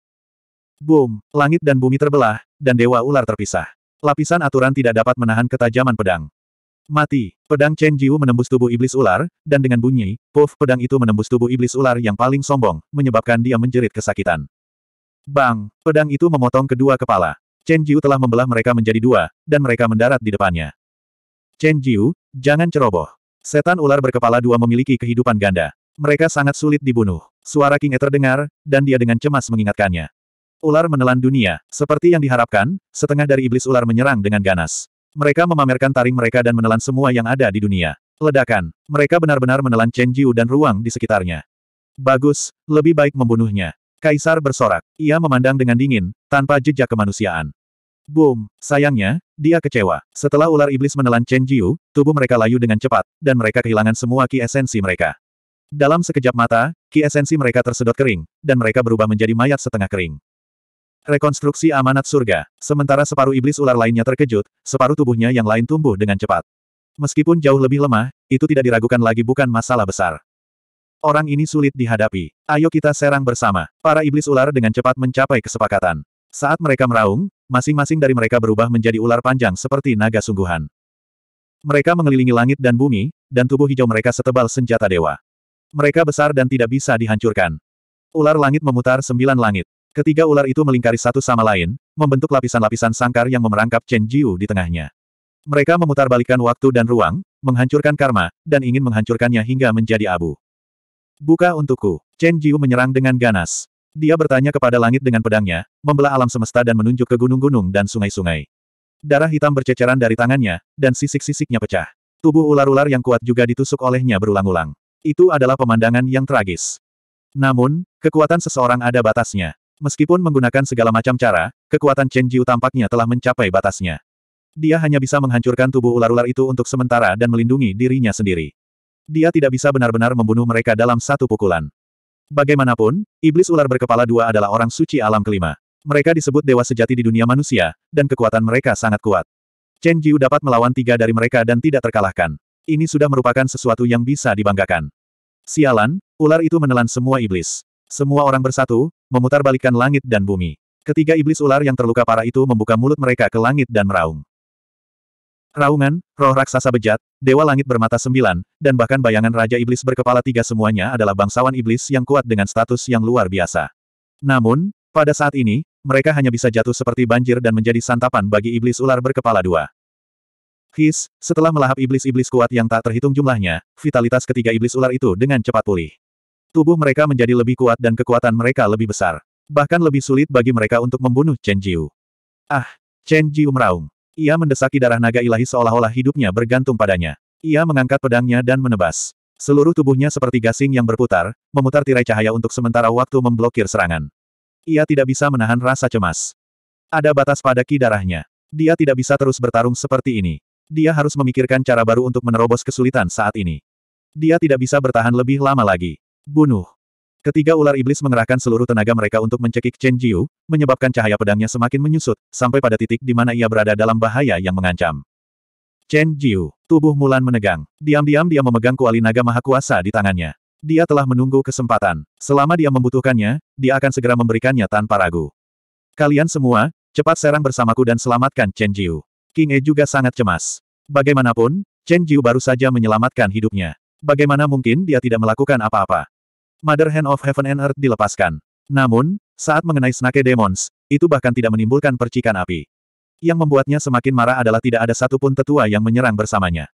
Boom! Langit dan bumi terbelah, dan Dewa Ular terpisah. Lapisan aturan tidak dapat menahan ketajaman pedang. Mati! Pedang Chen Jiu menembus tubuh iblis ular, dan dengan bunyi, puff pedang itu menembus tubuh iblis ular yang paling sombong, menyebabkan dia menjerit kesakitan. Bang! Pedang itu memotong kedua kepala. Chen Jiu telah membelah mereka menjadi dua, dan mereka mendarat di depannya. Chen Jiu, jangan ceroboh. Setan ular berkepala dua memiliki kehidupan ganda. Mereka sangat sulit dibunuh. Suara King terdengar, dan dia dengan cemas mengingatkannya. Ular menelan dunia. Seperti yang diharapkan, setengah dari iblis ular menyerang dengan ganas. Mereka memamerkan taring mereka dan menelan semua yang ada di dunia. Ledakan. Mereka benar-benar menelan Chen Jiu dan ruang di sekitarnya. Bagus, lebih baik membunuhnya. Kaisar bersorak. Ia memandang dengan dingin, tanpa jejak kemanusiaan. Boom! Sayangnya, dia kecewa. Setelah ular iblis menelan Chen Jiu, tubuh mereka layu dengan cepat, dan mereka kehilangan semua ki esensi mereka. Dalam sekejap mata, ki esensi mereka tersedot kering, dan mereka berubah menjadi mayat setengah kering. Rekonstruksi amanat surga. Sementara separuh iblis ular lainnya terkejut, separuh tubuhnya yang lain tumbuh dengan cepat. Meskipun jauh lebih lemah, itu tidak diragukan lagi bukan masalah besar. Orang ini sulit dihadapi. Ayo kita serang bersama. Para iblis ular dengan cepat mencapai kesepakatan. Saat mereka meraung, masing-masing dari mereka berubah menjadi ular panjang seperti naga sungguhan. Mereka mengelilingi langit dan bumi, dan tubuh hijau mereka setebal senjata dewa. Mereka besar dan tidak bisa dihancurkan. Ular langit memutar sembilan langit. Ketiga ular itu melingkari satu sama lain, membentuk lapisan-lapisan sangkar yang memerangkap Chen Jiu di tengahnya. Mereka memutarbalikkan waktu dan ruang, menghancurkan karma, dan ingin menghancurkannya hingga menjadi abu. Buka untukku. Chen Jiu menyerang dengan ganas. Dia bertanya kepada langit dengan pedangnya, membelah alam semesta dan menunjuk ke gunung-gunung dan sungai-sungai. Darah hitam berceceran dari tangannya, dan sisik-sisiknya pecah. Tubuh ular-ular yang kuat juga ditusuk olehnya berulang-ulang. Itu adalah pemandangan yang tragis. Namun, kekuatan seseorang ada batasnya. Meskipun menggunakan segala macam cara, kekuatan Chen Jiu tampaknya telah mencapai batasnya. Dia hanya bisa menghancurkan tubuh ular-ular itu untuk sementara dan melindungi dirinya sendiri. Dia tidak bisa benar-benar membunuh mereka dalam satu pukulan. Bagaimanapun, iblis ular berkepala dua adalah orang suci alam kelima. Mereka disebut dewa sejati di dunia manusia, dan kekuatan mereka sangat kuat. Chen Jiu dapat melawan tiga dari mereka dan tidak terkalahkan. Ini sudah merupakan sesuatu yang bisa dibanggakan. Sialan, ular itu menelan semua iblis. Semua orang bersatu, memutarbalikkan langit dan bumi. Ketiga iblis ular yang terluka parah itu membuka mulut mereka ke langit dan meraung. Raungan, roh raksasa bejat, dewa langit bermata sembilan, dan bahkan bayangan Raja Iblis berkepala tiga semuanya adalah bangsawan iblis yang kuat dengan status yang luar biasa. Namun, pada saat ini, mereka hanya bisa jatuh seperti banjir dan menjadi santapan bagi iblis ular berkepala dua. His, setelah melahap iblis-iblis kuat yang tak terhitung jumlahnya, vitalitas ketiga iblis ular itu dengan cepat pulih. Tubuh mereka menjadi lebih kuat dan kekuatan mereka lebih besar. Bahkan lebih sulit bagi mereka untuk membunuh Chen Jiu. Ah! Chen Jiu meraung. Ia mendesaki darah naga ilahi seolah-olah hidupnya bergantung padanya. Ia mengangkat pedangnya dan menebas. Seluruh tubuhnya seperti gasing yang berputar, memutar tirai cahaya untuk sementara waktu memblokir serangan. Ia tidak bisa menahan rasa cemas. Ada batas pada ki darahnya. Dia tidak bisa terus bertarung seperti ini. Dia harus memikirkan cara baru untuk menerobos kesulitan saat ini. Dia tidak bisa bertahan lebih lama lagi. Bunuh. Ketiga ular iblis mengerahkan seluruh tenaga mereka untuk mencekik Chen Jiu, menyebabkan cahaya pedangnya semakin menyusut, sampai pada titik di mana ia berada dalam bahaya yang mengancam. Chen Jiu, tubuh Mulan menegang. Diam-diam dia memegang kuali naga maha kuasa di tangannya. Dia telah menunggu kesempatan. Selama dia membutuhkannya, dia akan segera memberikannya tanpa ragu. Kalian semua, cepat serang bersamaku dan selamatkan Chen Jiu. King E juga sangat cemas. Bagaimanapun, Chen Jiu baru saja menyelamatkan hidupnya. Bagaimana mungkin dia tidak melakukan apa-apa? Mother Hand of Heaven and Earth dilepaskan. Namun, saat mengenai Snake Demons, itu bahkan tidak menimbulkan percikan api. Yang membuatnya semakin marah adalah tidak ada satupun tetua yang menyerang bersamanya.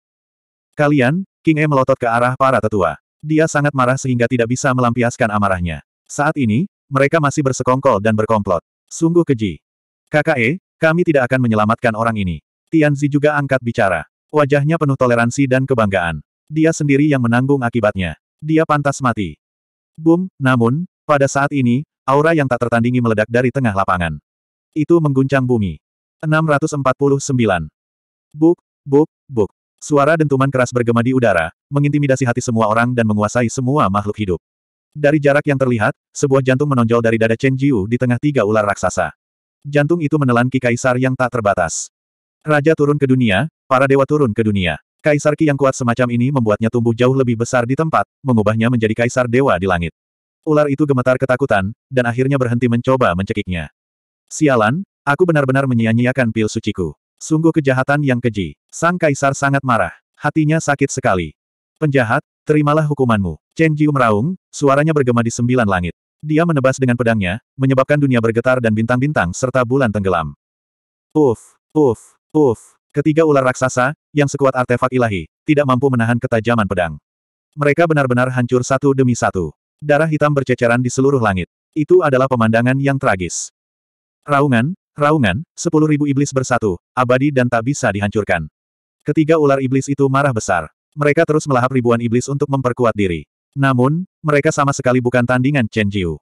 Kalian, King E melotot ke arah para tetua. Dia sangat marah sehingga tidak bisa melampiaskan amarahnya. Saat ini, mereka masih bersekongkol dan berkomplot. Sungguh keji. Kakak E, kami tidak akan menyelamatkan orang ini. Tianzi juga angkat bicara. Wajahnya penuh toleransi dan kebanggaan dia sendiri yang menanggung akibatnya. Dia pantas mati. Boom. namun, pada saat ini, aura yang tak tertandingi meledak dari tengah lapangan. Itu mengguncang bumi. 649. Buk, buk, buk. Suara dentuman keras bergema di udara, mengintimidasi hati semua orang dan menguasai semua makhluk hidup. Dari jarak yang terlihat, sebuah jantung menonjol dari dada Chen Jiu di tengah tiga ular raksasa. Jantung itu menelan Ki Kaisar yang tak terbatas. Raja turun ke dunia, para dewa turun ke dunia. Kaisar Ki yang kuat semacam ini membuatnya tumbuh jauh lebih besar di tempat, mengubahnya menjadi kaisar dewa di langit. Ular itu gemetar ketakutan, dan akhirnya berhenti mencoba mencekiknya. Sialan, aku benar-benar menyia-nyiakan pil suciku. Sungguh kejahatan yang keji. Sang kaisar sangat marah. Hatinya sakit sekali. Penjahat, terimalah hukumanmu. Chen Jiu meraung, suaranya bergema di sembilan langit. Dia menebas dengan pedangnya, menyebabkan dunia bergetar dan bintang-bintang serta bulan tenggelam. Uf, uf, uf. Ketiga ular raksasa, yang sekuat artefak ilahi, tidak mampu menahan ketajaman pedang. Mereka benar-benar hancur satu demi satu. Darah hitam berceceran di seluruh langit. Itu adalah pemandangan yang tragis. Raungan, raungan, sepuluh ribu iblis bersatu, abadi dan tak bisa dihancurkan. Ketiga ular iblis itu marah besar. Mereka terus melahap ribuan iblis untuk memperkuat diri. Namun, mereka sama sekali bukan tandingan Chen Jiu.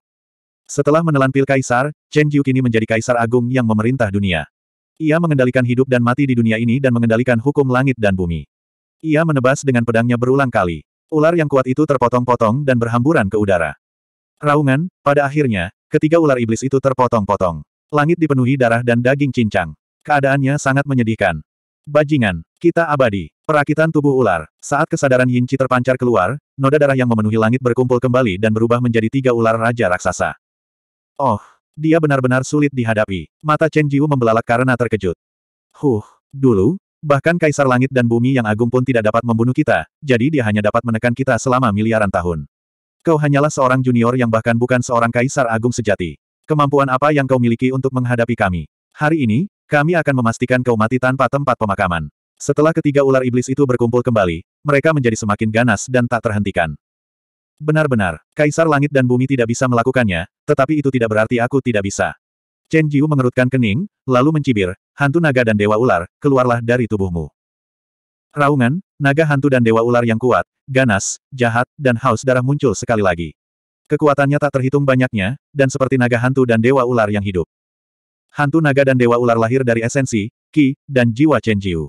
Setelah menelan pil kaisar, Chen Jiu kini menjadi kaisar agung yang memerintah dunia. Ia mengendalikan hidup dan mati di dunia ini dan mengendalikan hukum langit dan bumi. Ia menebas dengan pedangnya berulang kali. Ular yang kuat itu terpotong-potong dan berhamburan ke udara. Raungan, pada akhirnya, ketiga ular iblis itu terpotong-potong. Langit dipenuhi darah dan daging cincang. Keadaannya sangat menyedihkan. Bajingan, kita abadi. Perakitan tubuh ular. Saat kesadaran Yinci terpancar keluar, noda darah yang memenuhi langit berkumpul kembali dan berubah menjadi tiga ular raja raksasa. Oh, dia benar-benar sulit dihadapi. Mata Chen Jiu membelalak karena terkejut. Huh, dulu, bahkan Kaisar Langit dan Bumi yang agung pun tidak dapat membunuh kita, jadi dia hanya dapat menekan kita selama miliaran tahun. Kau hanyalah seorang junior yang bahkan bukan seorang Kaisar Agung sejati. Kemampuan apa yang kau miliki untuk menghadapi kami? Hari ini, kami akan memastikan kau mati tanpa tempat pemakaman. Setelah ketiga ular iblis itu berkumpul kembali, mereka menjadi semakin ganas dan tak terhentikan. Benar-benar, Kaisar Langit dan Bumi tidak bisa melakukannya, tetapi itu tidak berarti aku tidak bisa. Chen Jiu mengerutkan kening, lalu mencibir, hantu naga dan dewa ular, keluarlah dari tubuhmu. Raungan, naga hantu dan dewa ular yang kuat, ganas, jahat, dan haus darah muncul sekali lagi. Kekuatannya tak terhitung banyaknya, dan seperti naga hantu dan dewa ular yang hidup. Hantu naga dan dewa ular lahir dari esensi, ki, dan jiwa Chen Jiu.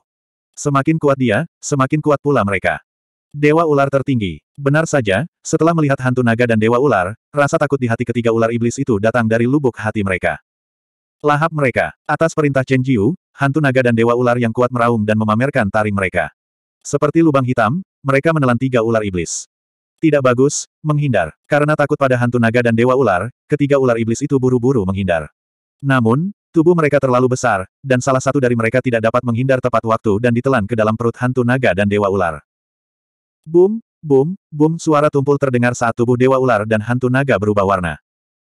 Semakin kuat dia, semakin kuat pula mereka. Dewa ular tertinggi. Benar saja, setelah melihat hantu naga dan dewa ular, rasa takut di hati ketiga ular iblis itu datang dari lubuk hati mereka. Lahap mereka. Atas perintah Chen Jiu, hantu naga dan dewa ular yang kuat meraung dan memamerkan taring mereka. Seperti lubang hitam, mereka menelan tiga ular iblis. Tidak bagus, menghindar. Karena takut pada hantu naga dan dewa ular, ketiga ular iblis itu buru-buru menghindar. Namun, tubuh mereka terlalu besar, dan salah satu dari mereka tidak dapat menghindar tepat waktu dan ditelan ke dalam perut hantu naga dan dewa ular. Boom, boom, boom! suara tumpul terdengar saat tubuh Dewa Ular dan hantu naga berubah warna.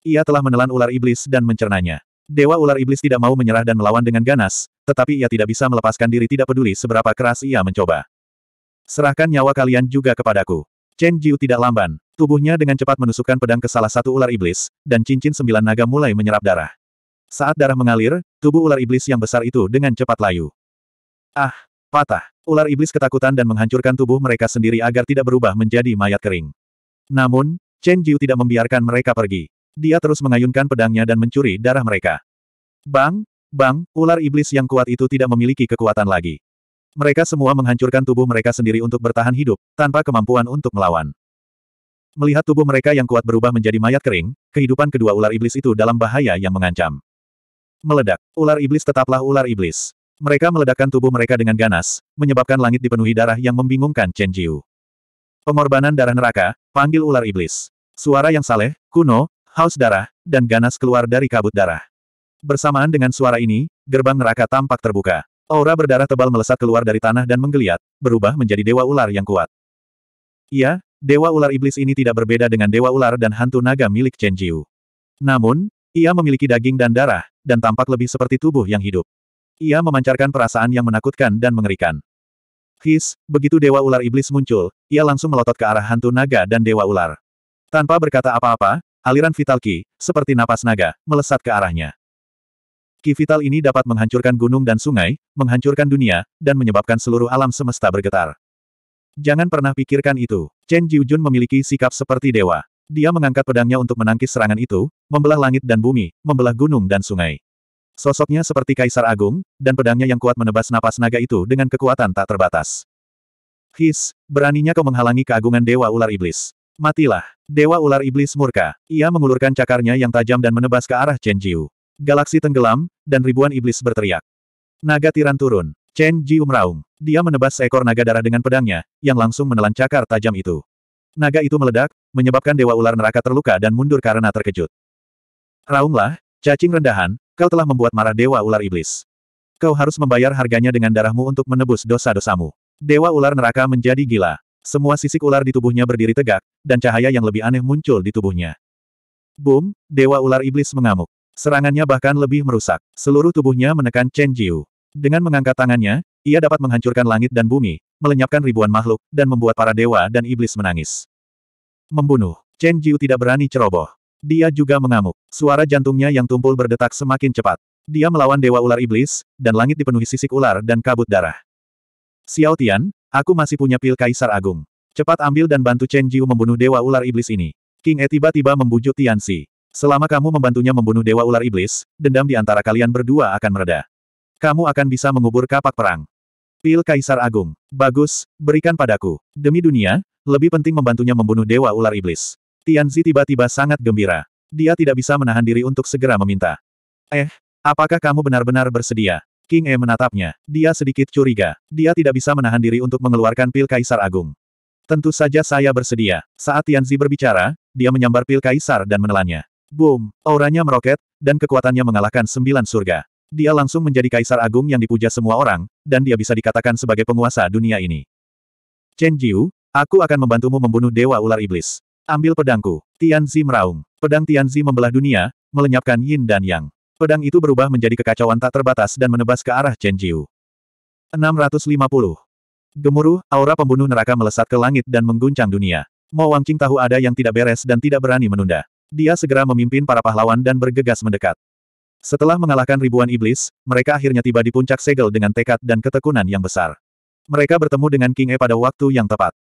Ia telah menelan ular iblis dan mencernanya. Dewa ular iblis tidak mau menyerah dan melawan dengan ganas, tetapi ia tidak bisa melepaskan diri tidak peduli seberapa keras ia mencoba. Serahkan nyawa kalian juga kepadaku. Chen Jiu tidak lamban. Tubuhnya dengan cepat menusukkan pedang ke salah satu ular iblis, dan cincin sembilan naga mulai menyerap darah. Saat darah mengalir, tubuh ular iblis yang besar itu dengan cepat layu. Ah, Patah. Ular iblis ketakutan dan menghancurkan tubuh mereka sendiri agar tidak berubah menjadi mayat kering. Namun, Chen Jiu tidak membiarkan mereka pergi. Dia terus mengayunkan pedangnya dan mencuri darah mereka. Bang, bang, ular iblis yang kuat itu tidak memiliki kekuatan lagi. Mereka semua menghancurkan tubuh mereka sendiri untuk bertahan hidup, tanpa kemampuan untuk melawan. Melihat tubuh mereka yang kuat berubah menjadi mayat kering, kehidupan kedua ular iblis itu dalam bahaya yang mengancam. Meledak, ular iblis tetaplah ular iblis. Mereka meledakkan tubuh mereka dengan ganas, menyebabkan langit dipenuhi darah yang membingungkan Chen Jiu. Pengorbanan darah neraka, panggil ular iblis. Suara yang saleh, kuno, haus darah, dan ganas keluar dari kabut darah. Bersamaan dengan suara ini, gerbang neraka tampak terbuka. Aura berdarah tebal melesat keluar dari tanah dan menggeliat, berubah menjadi dewa ular yang kuat. Iya, dewa ular iblis ini tidak berbeda dengan dewa ular dan hantu naga milik Chen Jiu. Namun, ia memiliki daging dan darah, dan tampak lebih seperti tubuh yang hidup. Ia memancarkan perasaan yang menakutkan dan mengerikan. His, begitu Dewa Ular Iblis muncul, ia langsung melotot ke arah hantu naga dan Dewa Ular. Tanpa berkata apa-apa, aliran vital Ki, seperti napas naga, melesat ke arahnya. Ki vital ini dapat menghancurkan gunung dan sungai, menghancurkan dunia, dan menyebabkan seluruh alam semesta bergetar. Jangan pernah pikirkan itu. Chen Jiujun memiliki sikap seperti dewa. Dia mengangkat pedangnya untuk menangkis serangan itu, membelah langit dan bumi, membelah gunung dan sungai. Sosoknya seperti kaisar agung, dan pedangnya yang kuat menebas napas naga itu dengan kekuatan tak terbatas. His, beraninya kau menghalangi keagungan Dewa Ular Iblis. Matilah. Dewa Ular Iblis murka. Ia mengulurkan cakarnya yang tajam dan menebas ke arah Chen Jiu. Galaksi tenggelam, dan ribuan iblis berteriak. Naga tiran turun. Chen Jiu meraung. Dia menebas seekor naga darah dengan pedangnya, yang langsung menelan cakar tajam itu. Naga itu meledak, menyebabkan Dewa Ular Neraka terluka dan mundur karena terkejut. Raunglah, cacing rendahan, Kau telah membuat marah Dewa Ular Iblis. Kau harus membayar harganya dengan darahmu untuk menebus dosa-dosamu. Dewa Ular Neraka menjadi gila. Semua sisik ular di tubuhnya berdiri tegak, dan cahaya yang lebih aneh muncul di tubuhnya. Boom, Dewa Ular Iblis mengamuk. Serangannya bahkan lebih merusak. Seluruh tubuhnya menekan Chen Jiu. Dengan mengangkat tangannya, ia dapat menghancurkan langit dan bumi, melenyapkan ribuan makhluk, dan membuat para dewa dan iblis menangis. Membunuh. Chen Jiu tidak berani ceroboh. Dia juga mengamuk. Suara jantungnya yang tumpul berdetak semakin cepat. Dia melawan Dewa Ular Iblis, dan langit dipenuhi sisik ular dan kabut darah. Xiao Tian, aku masih punya pil Kaisar Agung. Cepat ambil dan bantu Chen Jiu membunuh Dewa Ular Iblis ini. King E tiba-tiba membujuk Tian Xi. Selama kamu membantunya membunuh Dewa Ular Iblis, dendam di antara kalian berdua akan mereda. Kamu akan bisa mengubur kapak perang. Pil Kaisar Agung. Bagus, berikan padaku. Demi dunia, lebih penting membantunya membunuh Dewa Ular Iblis. Tianzi tiba-tiba sangat gembira. Dia tidak bisa menahan diri untuk segera meminta. Eh, apakah kamu benar-benar bersedia? King E menatapnya. Dia sedikit curiga. Dia tidak bisa menahan diri untuk mengeluarkan pil Kaisar Agung. Tentu saja saya bersedia. Saat Tianzi berbicara, dia menyambar pil Kaisar dan menelannya. Boom! Auranya meroket, dan kekuatannya mengalahkan sembilan surga. Dia langsung menjadi Kaisar Agung yang dipuja semua orang, dan dia bisa dikatakan sebagai penguasa dunia ini. Chen Jiu, aku akan membantumu membunuh Dewa Ular Iblis. Ambil pedangku. Tianzi meraung. Pedang Tianzi membelah dunia, melenyapkan Yin dan Yang. Pedang itu berubah menjadi kekacauan tak terbatas dan menebas ke arah Chen Jiu. 650. Gemuruh, aura pembunuh neraka melesat ke langit dan mengguncang dunia. Mo Wangqing tahu ada yang tidak beres dan tidak berani menunda. Dia segera memimpin para pahlawan dan bergegas mendekat. Setelah mengalahkan ribuan iblis, mereka akhirnya tiba di puncak segel dengan tekad dan ketekunan yang besar. Mereka bertemu dengan King E pada waktu yang tepat.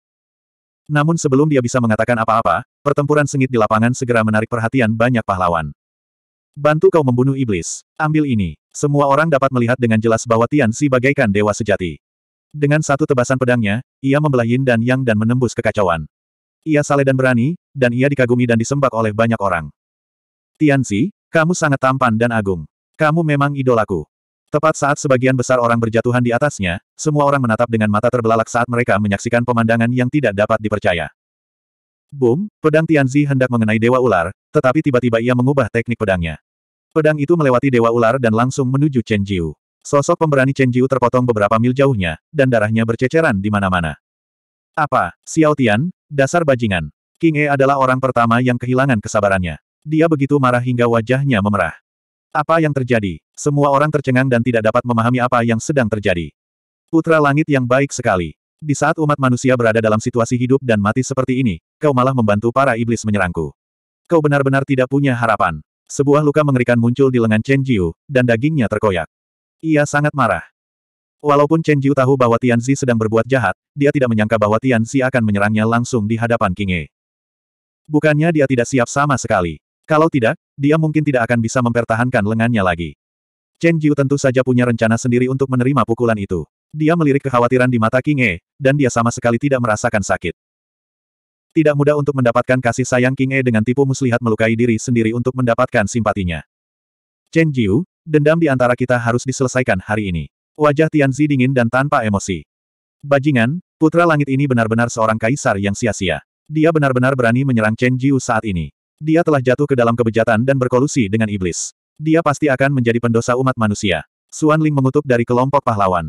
Namun sebelum dia bisa mengatakan apa-apa, pertempuran sengit di lapangan segera menarik perhatian banyak pahlawan. Bantu kau membunuh iblis. Ambil ini. Semua orang dapat melihat dengan jelas bahwa Tian Tianxi bagaikan dewa sejati. Dengan satu tebasan pedangnya, ia membelah Yin dan Yang dan menembus kekacauan. Ia saleh dan berani, dan ia dikagumi dan disembah oleh banyak orang. Tian Tianxi, kamu sangat tampan dan agung. Kamu memang idolaku. Tepat saat sebagian besar orang berjatuhan di atasnya, semua orang menatap dengan mata terbelalak saat mereka menyaksikan pemandangan yang tidak dapat dipercaya. Boom, pedang Tianzi hendak mengenai Dewa Ular, tetapi tiba-tiba ia mengubah teknik pedangnya. Pedang itu melewati Dewa Ular dan langsung menuju Chen Jiu. Sosok pemberani Chen Jiu terpotong beberapa mil jauhnya, dan darahnya berceceran di mana-mana. Apa, Xiao Tian, dasar bajingan. King E adalah orang pertama yang kehilangan kesabarannya. Dia begitu marah hingga wajahnya memerah. Apa yang terjadi? Semua orang tercengang dan tidak dapat memahami apa yang sedang terjadi. Putra langit yang baik sekali. Di saat umat manusia berada dalam situasi hidup dan mati seperti ini, kau malah membantu para iblis menyerangku. Kau benar-benar tidak punya harapan. Sebuah luka mengerikan muncul di lengan Chen Jiu, dan dagingnya terkoyak. Ia sangat marah. Walaupun Chen Jiu tahu bahwa Tian Zi sedang berbuat jahat, dia tidak menyangka bahwa Tian Zi akan menyerangnya langsung di hadapan King E. Bukannya dia tidak siap sama sekali. Kalau tidak, dia mungkin tidak akan bisa mempertahankan lengannya lagi. Chen Jiu tentu saja punya rencana sendiri untuk menerima pukulan itu. Dia melirik kekhawatiran di mata King E, dan dia sama sekali tidak merasakan sakit. Tidak mudah untuk mendapatkan kasih sayang King E dengan tipu muslihat melukai diri sendiri untuk mendapatkan simpatinya. Chen Jiu, dendam di antara kita harus diselesaikan hari ini. Wajah Tian Tianzi dingin dan tanpa emosi. Bajingan, putra langit ini benar-benar seorang kaisar yang sia-sia. Dia benar-benar berani menyerang Chen Jiu saat ini. Dia telah jatuh ke dalam kebejatan dan berkolusi dengan iblis. Dia pasti akan menjadi pendosa umat manusia. Suan Ling mengutuk dari kelompok pahlawan.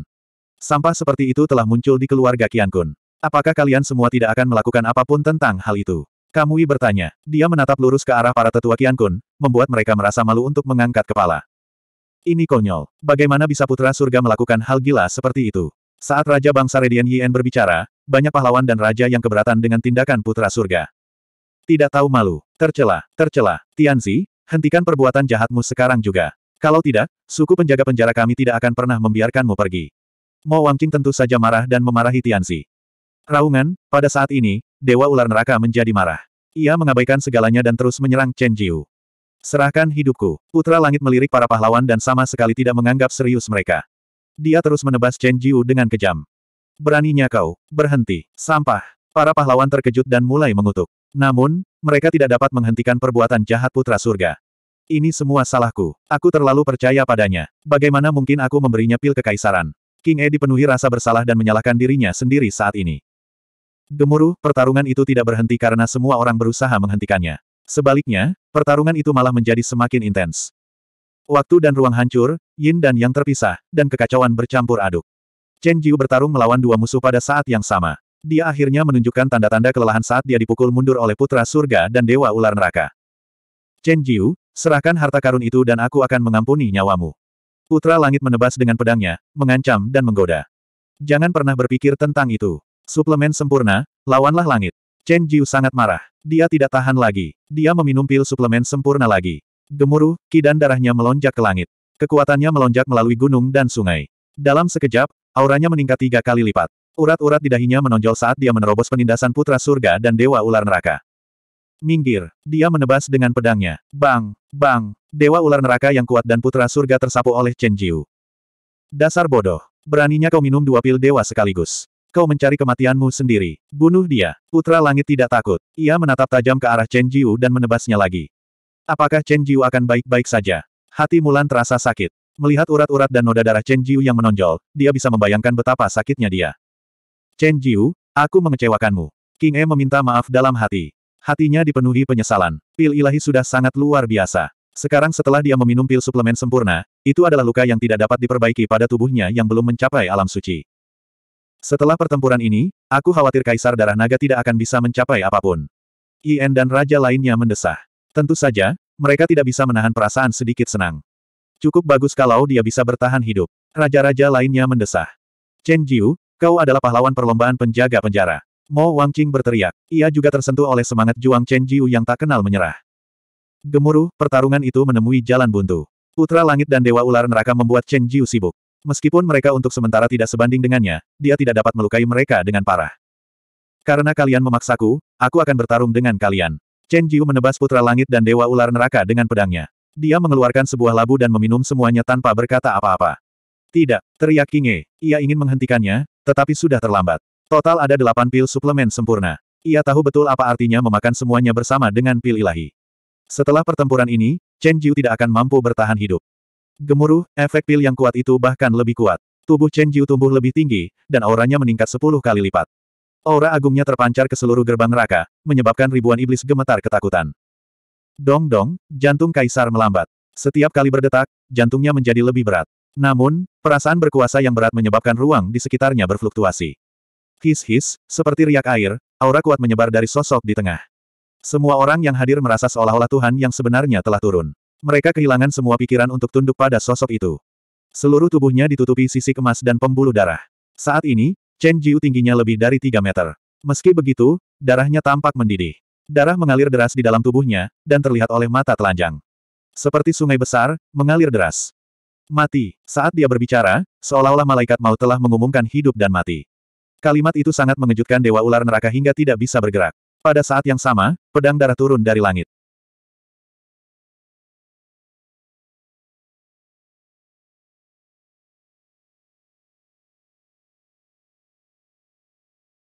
Sampah seperti itu telah muncul di keluarga Qian Kun. Apakah kalian semua tidak akan melakukan apapun tentang hal itu? Kamui bertanya. Dia menatap lurus ke arah para tetua Qian Kun, membuat mereka merasa malu untuk mengangkat kepala. Ini konyol. Bagaimana bisa putra surga melakukan hal gila seperti itu? Saat Raja Bangsa Radian Yin berbicara, banyak pahlawan dan raja yang keberatan dengan tindakan putra surga. Tidak tahu malu. Tercela, tercela. Tianzi, hentikan perbuatan jahatmu sekarang juga. Kalau tidak, suku penjaga penjara kami tidak akan pernah membiarkanmu pergi. Mo Wangqing tentu saja marah dan memarahi Tianzi. Raungan, pada saat ini, Dewa Ular Neraka menjadi marah. Ia mengabaikan segalanya dan terus menyerang Chen Jiu. Serahkan hidupku. Putra Langit melirik para pahlawan dan sama sekali tidak menganggap serius mereka. Dia terus menebas Chen Jiu dengan kejam. Beraninya kau, berhenti, sampah. Para pahlawan terkejut dan mulai mengutuk. Namun, mereka tidak dapat menghentikan perbuatan jahat putra surga. Ini semua salahku. Aku terlalu percaya padanya. Bagaimana mungkin aku memberinya pil kekaisaran? King E dipenuhi rasa bersalah dan menyalahkan dirinya sendiri saat ini. Gemuruh, pertarungan itu tidak berhenti karena semua orang berusaha menghentikannya. Sebaliknya, pertarungan itu malah menjadi semakin intens. Waktu dan ruang hancur, yin dan yang terpisah, dan kekacauan bercampur aduk. Chen Jiu bertarung melawan dua musuh pada saat yang sama. Dia akhirnya menunjukkan tanda-tanda kelelahan saat dia dipukul mundur oleh putra surga dan dewa ular neraka. Chen Jiu, serahkan harta karun itu dan aku akan mengampuni nyawamu. Putra langit menebas dengan pedangnya, mengancam dan menggoda. Jangan pernah berpikir tentang itu. Suplemen sempurna, lawanlah langit. Chen Jiu sangat marah. Dia tidak tahan lagi. Dia meminum pil suplemen sempurna lagi. Gemuruh, kidan darahnya melonjak ke langit. Kekuatannya melonjak melalui gunung dan sungai. Dalam sekejap, auranya meningkat tiga kali lipat. Urat-urat di dahinya menonjol saat dia menerobos penindasan putra surga dan dewa ular neraka. Minggir, dia menebas dengan pedangnya. Bang, bang, dewa ular neraka yang kuat dan putra surga tersapu oleh Chen Jiu. Dasar bodoh. Beraninya kau minum dua pil dewa sekaligus. Kau mencari kematianmu sendiri. Bunuh dia. Putra langit tidak takut. Ia menatap tajam ke arah Chen Jiu dan menebasnya lagi. Apakah Chen Jiu akan baik-baik saja? Hati Mulan terasa sakit. Melihat urat-urat dan noda darah Chen Jiu yang menonjol, dia bisa membayangkan betapa sakitnya dia. Chen Jiu, aku mengecewakanmu. King E meminta maaf dalam hati. Hatinya dipenuhi penyesalan. Pil ilahi sudah sangat luar biasa. Sekarang setelah dia meminum pil suplemen sempurna, itu adalah luka yang tidak dapat diperbaiki pada tubuhnya yang belum mencapai alam suci. Setelah pertempuran ini, aku khawatir Kaisar Darah Naga tidak akan bisa mencapai apapun. Ien dan raja lainnya mendesah. Tentu saja, mereka tidak bisa menahan perasaan sedikit senang. Cukup bagus kalau dia bisa bertahan hidup. Raja-raja lainnya mendesah. Chen Jiu, Kau adalah pahlawan perlombaan penjaga penjara. Mo Wangqing berteriak. Ia juga tersentuh oleh semangat Juang Chen Jiu yang tak kenal menyerah. Gemuruh, pertarungan itu menemui jalan buntu. Putra Langit dan Dewa Ular Neraka membuat Chen Jiu sibuk. Meskipun mereka untuk sementara tidak sebanding dengannya, dia tidak dapat melukai mereka dengan parah. Karena kalian memaksaku, aku akan bertarung dengan kalian. Chen Jiu menebas Putra Langit dan Dewa Ular Neraka dengan pedangnya. Dia mengeluarkan sebuah labu dan meminum semuanya tanpa berkata apa-apa. Tidak, teriak Kinge. Ia ingin menghentikannya, tetapi sudah terlambat. Total ada delapan pil suplemen sempurna. Ia tahu betul apa artinya memakan semuanya bersama dengan pil ilahi. Setelah pertempuran ini, Chen Jiu tidak akan mampu bertahan hidup. Gemuruh, efek pil yang kuat itu bahkan lebih kuat. Tubuh Chen Jiu tumbuh lebih tinggi, dan auranya meningkat sepuluh kali lipat. Aura agungnya terpancar ke seluruh gerbang neraka, menyebabkan ribuan iblis gemetar ketakutan. Dong-dong, jantung kaisar melambat. Setiap kali berdetak, jantungnya menjadi lebih berat. Namun, perasaan berkuasa yang berat menyebabkan ruang di sekitarnya berfluktuasi. His-his, seperti riak air, aura kuat menyebar dari sosok di tengah. Semua orang yang hadir merasa seolah-olah Tuhan yang sebenarnya telah turun. Mereka kehilangan semua pikiran untuk tunduk pada sosok itu. Seluruh tubuhnya ditutupi sisi emas dan pembuluh darah. Saat ini, Chen Jiu tingginya lebih dari 3 meter. Meski begitu, darahnya tampak mendidih. Darah mengalir deras di dalam tubuhnya, dan terlihat oleh mata telanjang. Seperti sungai besar, mengalir deras. Mati. Saat dia berbicara, seolah-olah malaikat maut telah mengumumkan hidup dan mati. Kalimat itu sangat mengejutkan Dewa Ular Neraka hingga tidak bisa bergerak. Pada saat yang sama, pedang darah turun dari langit.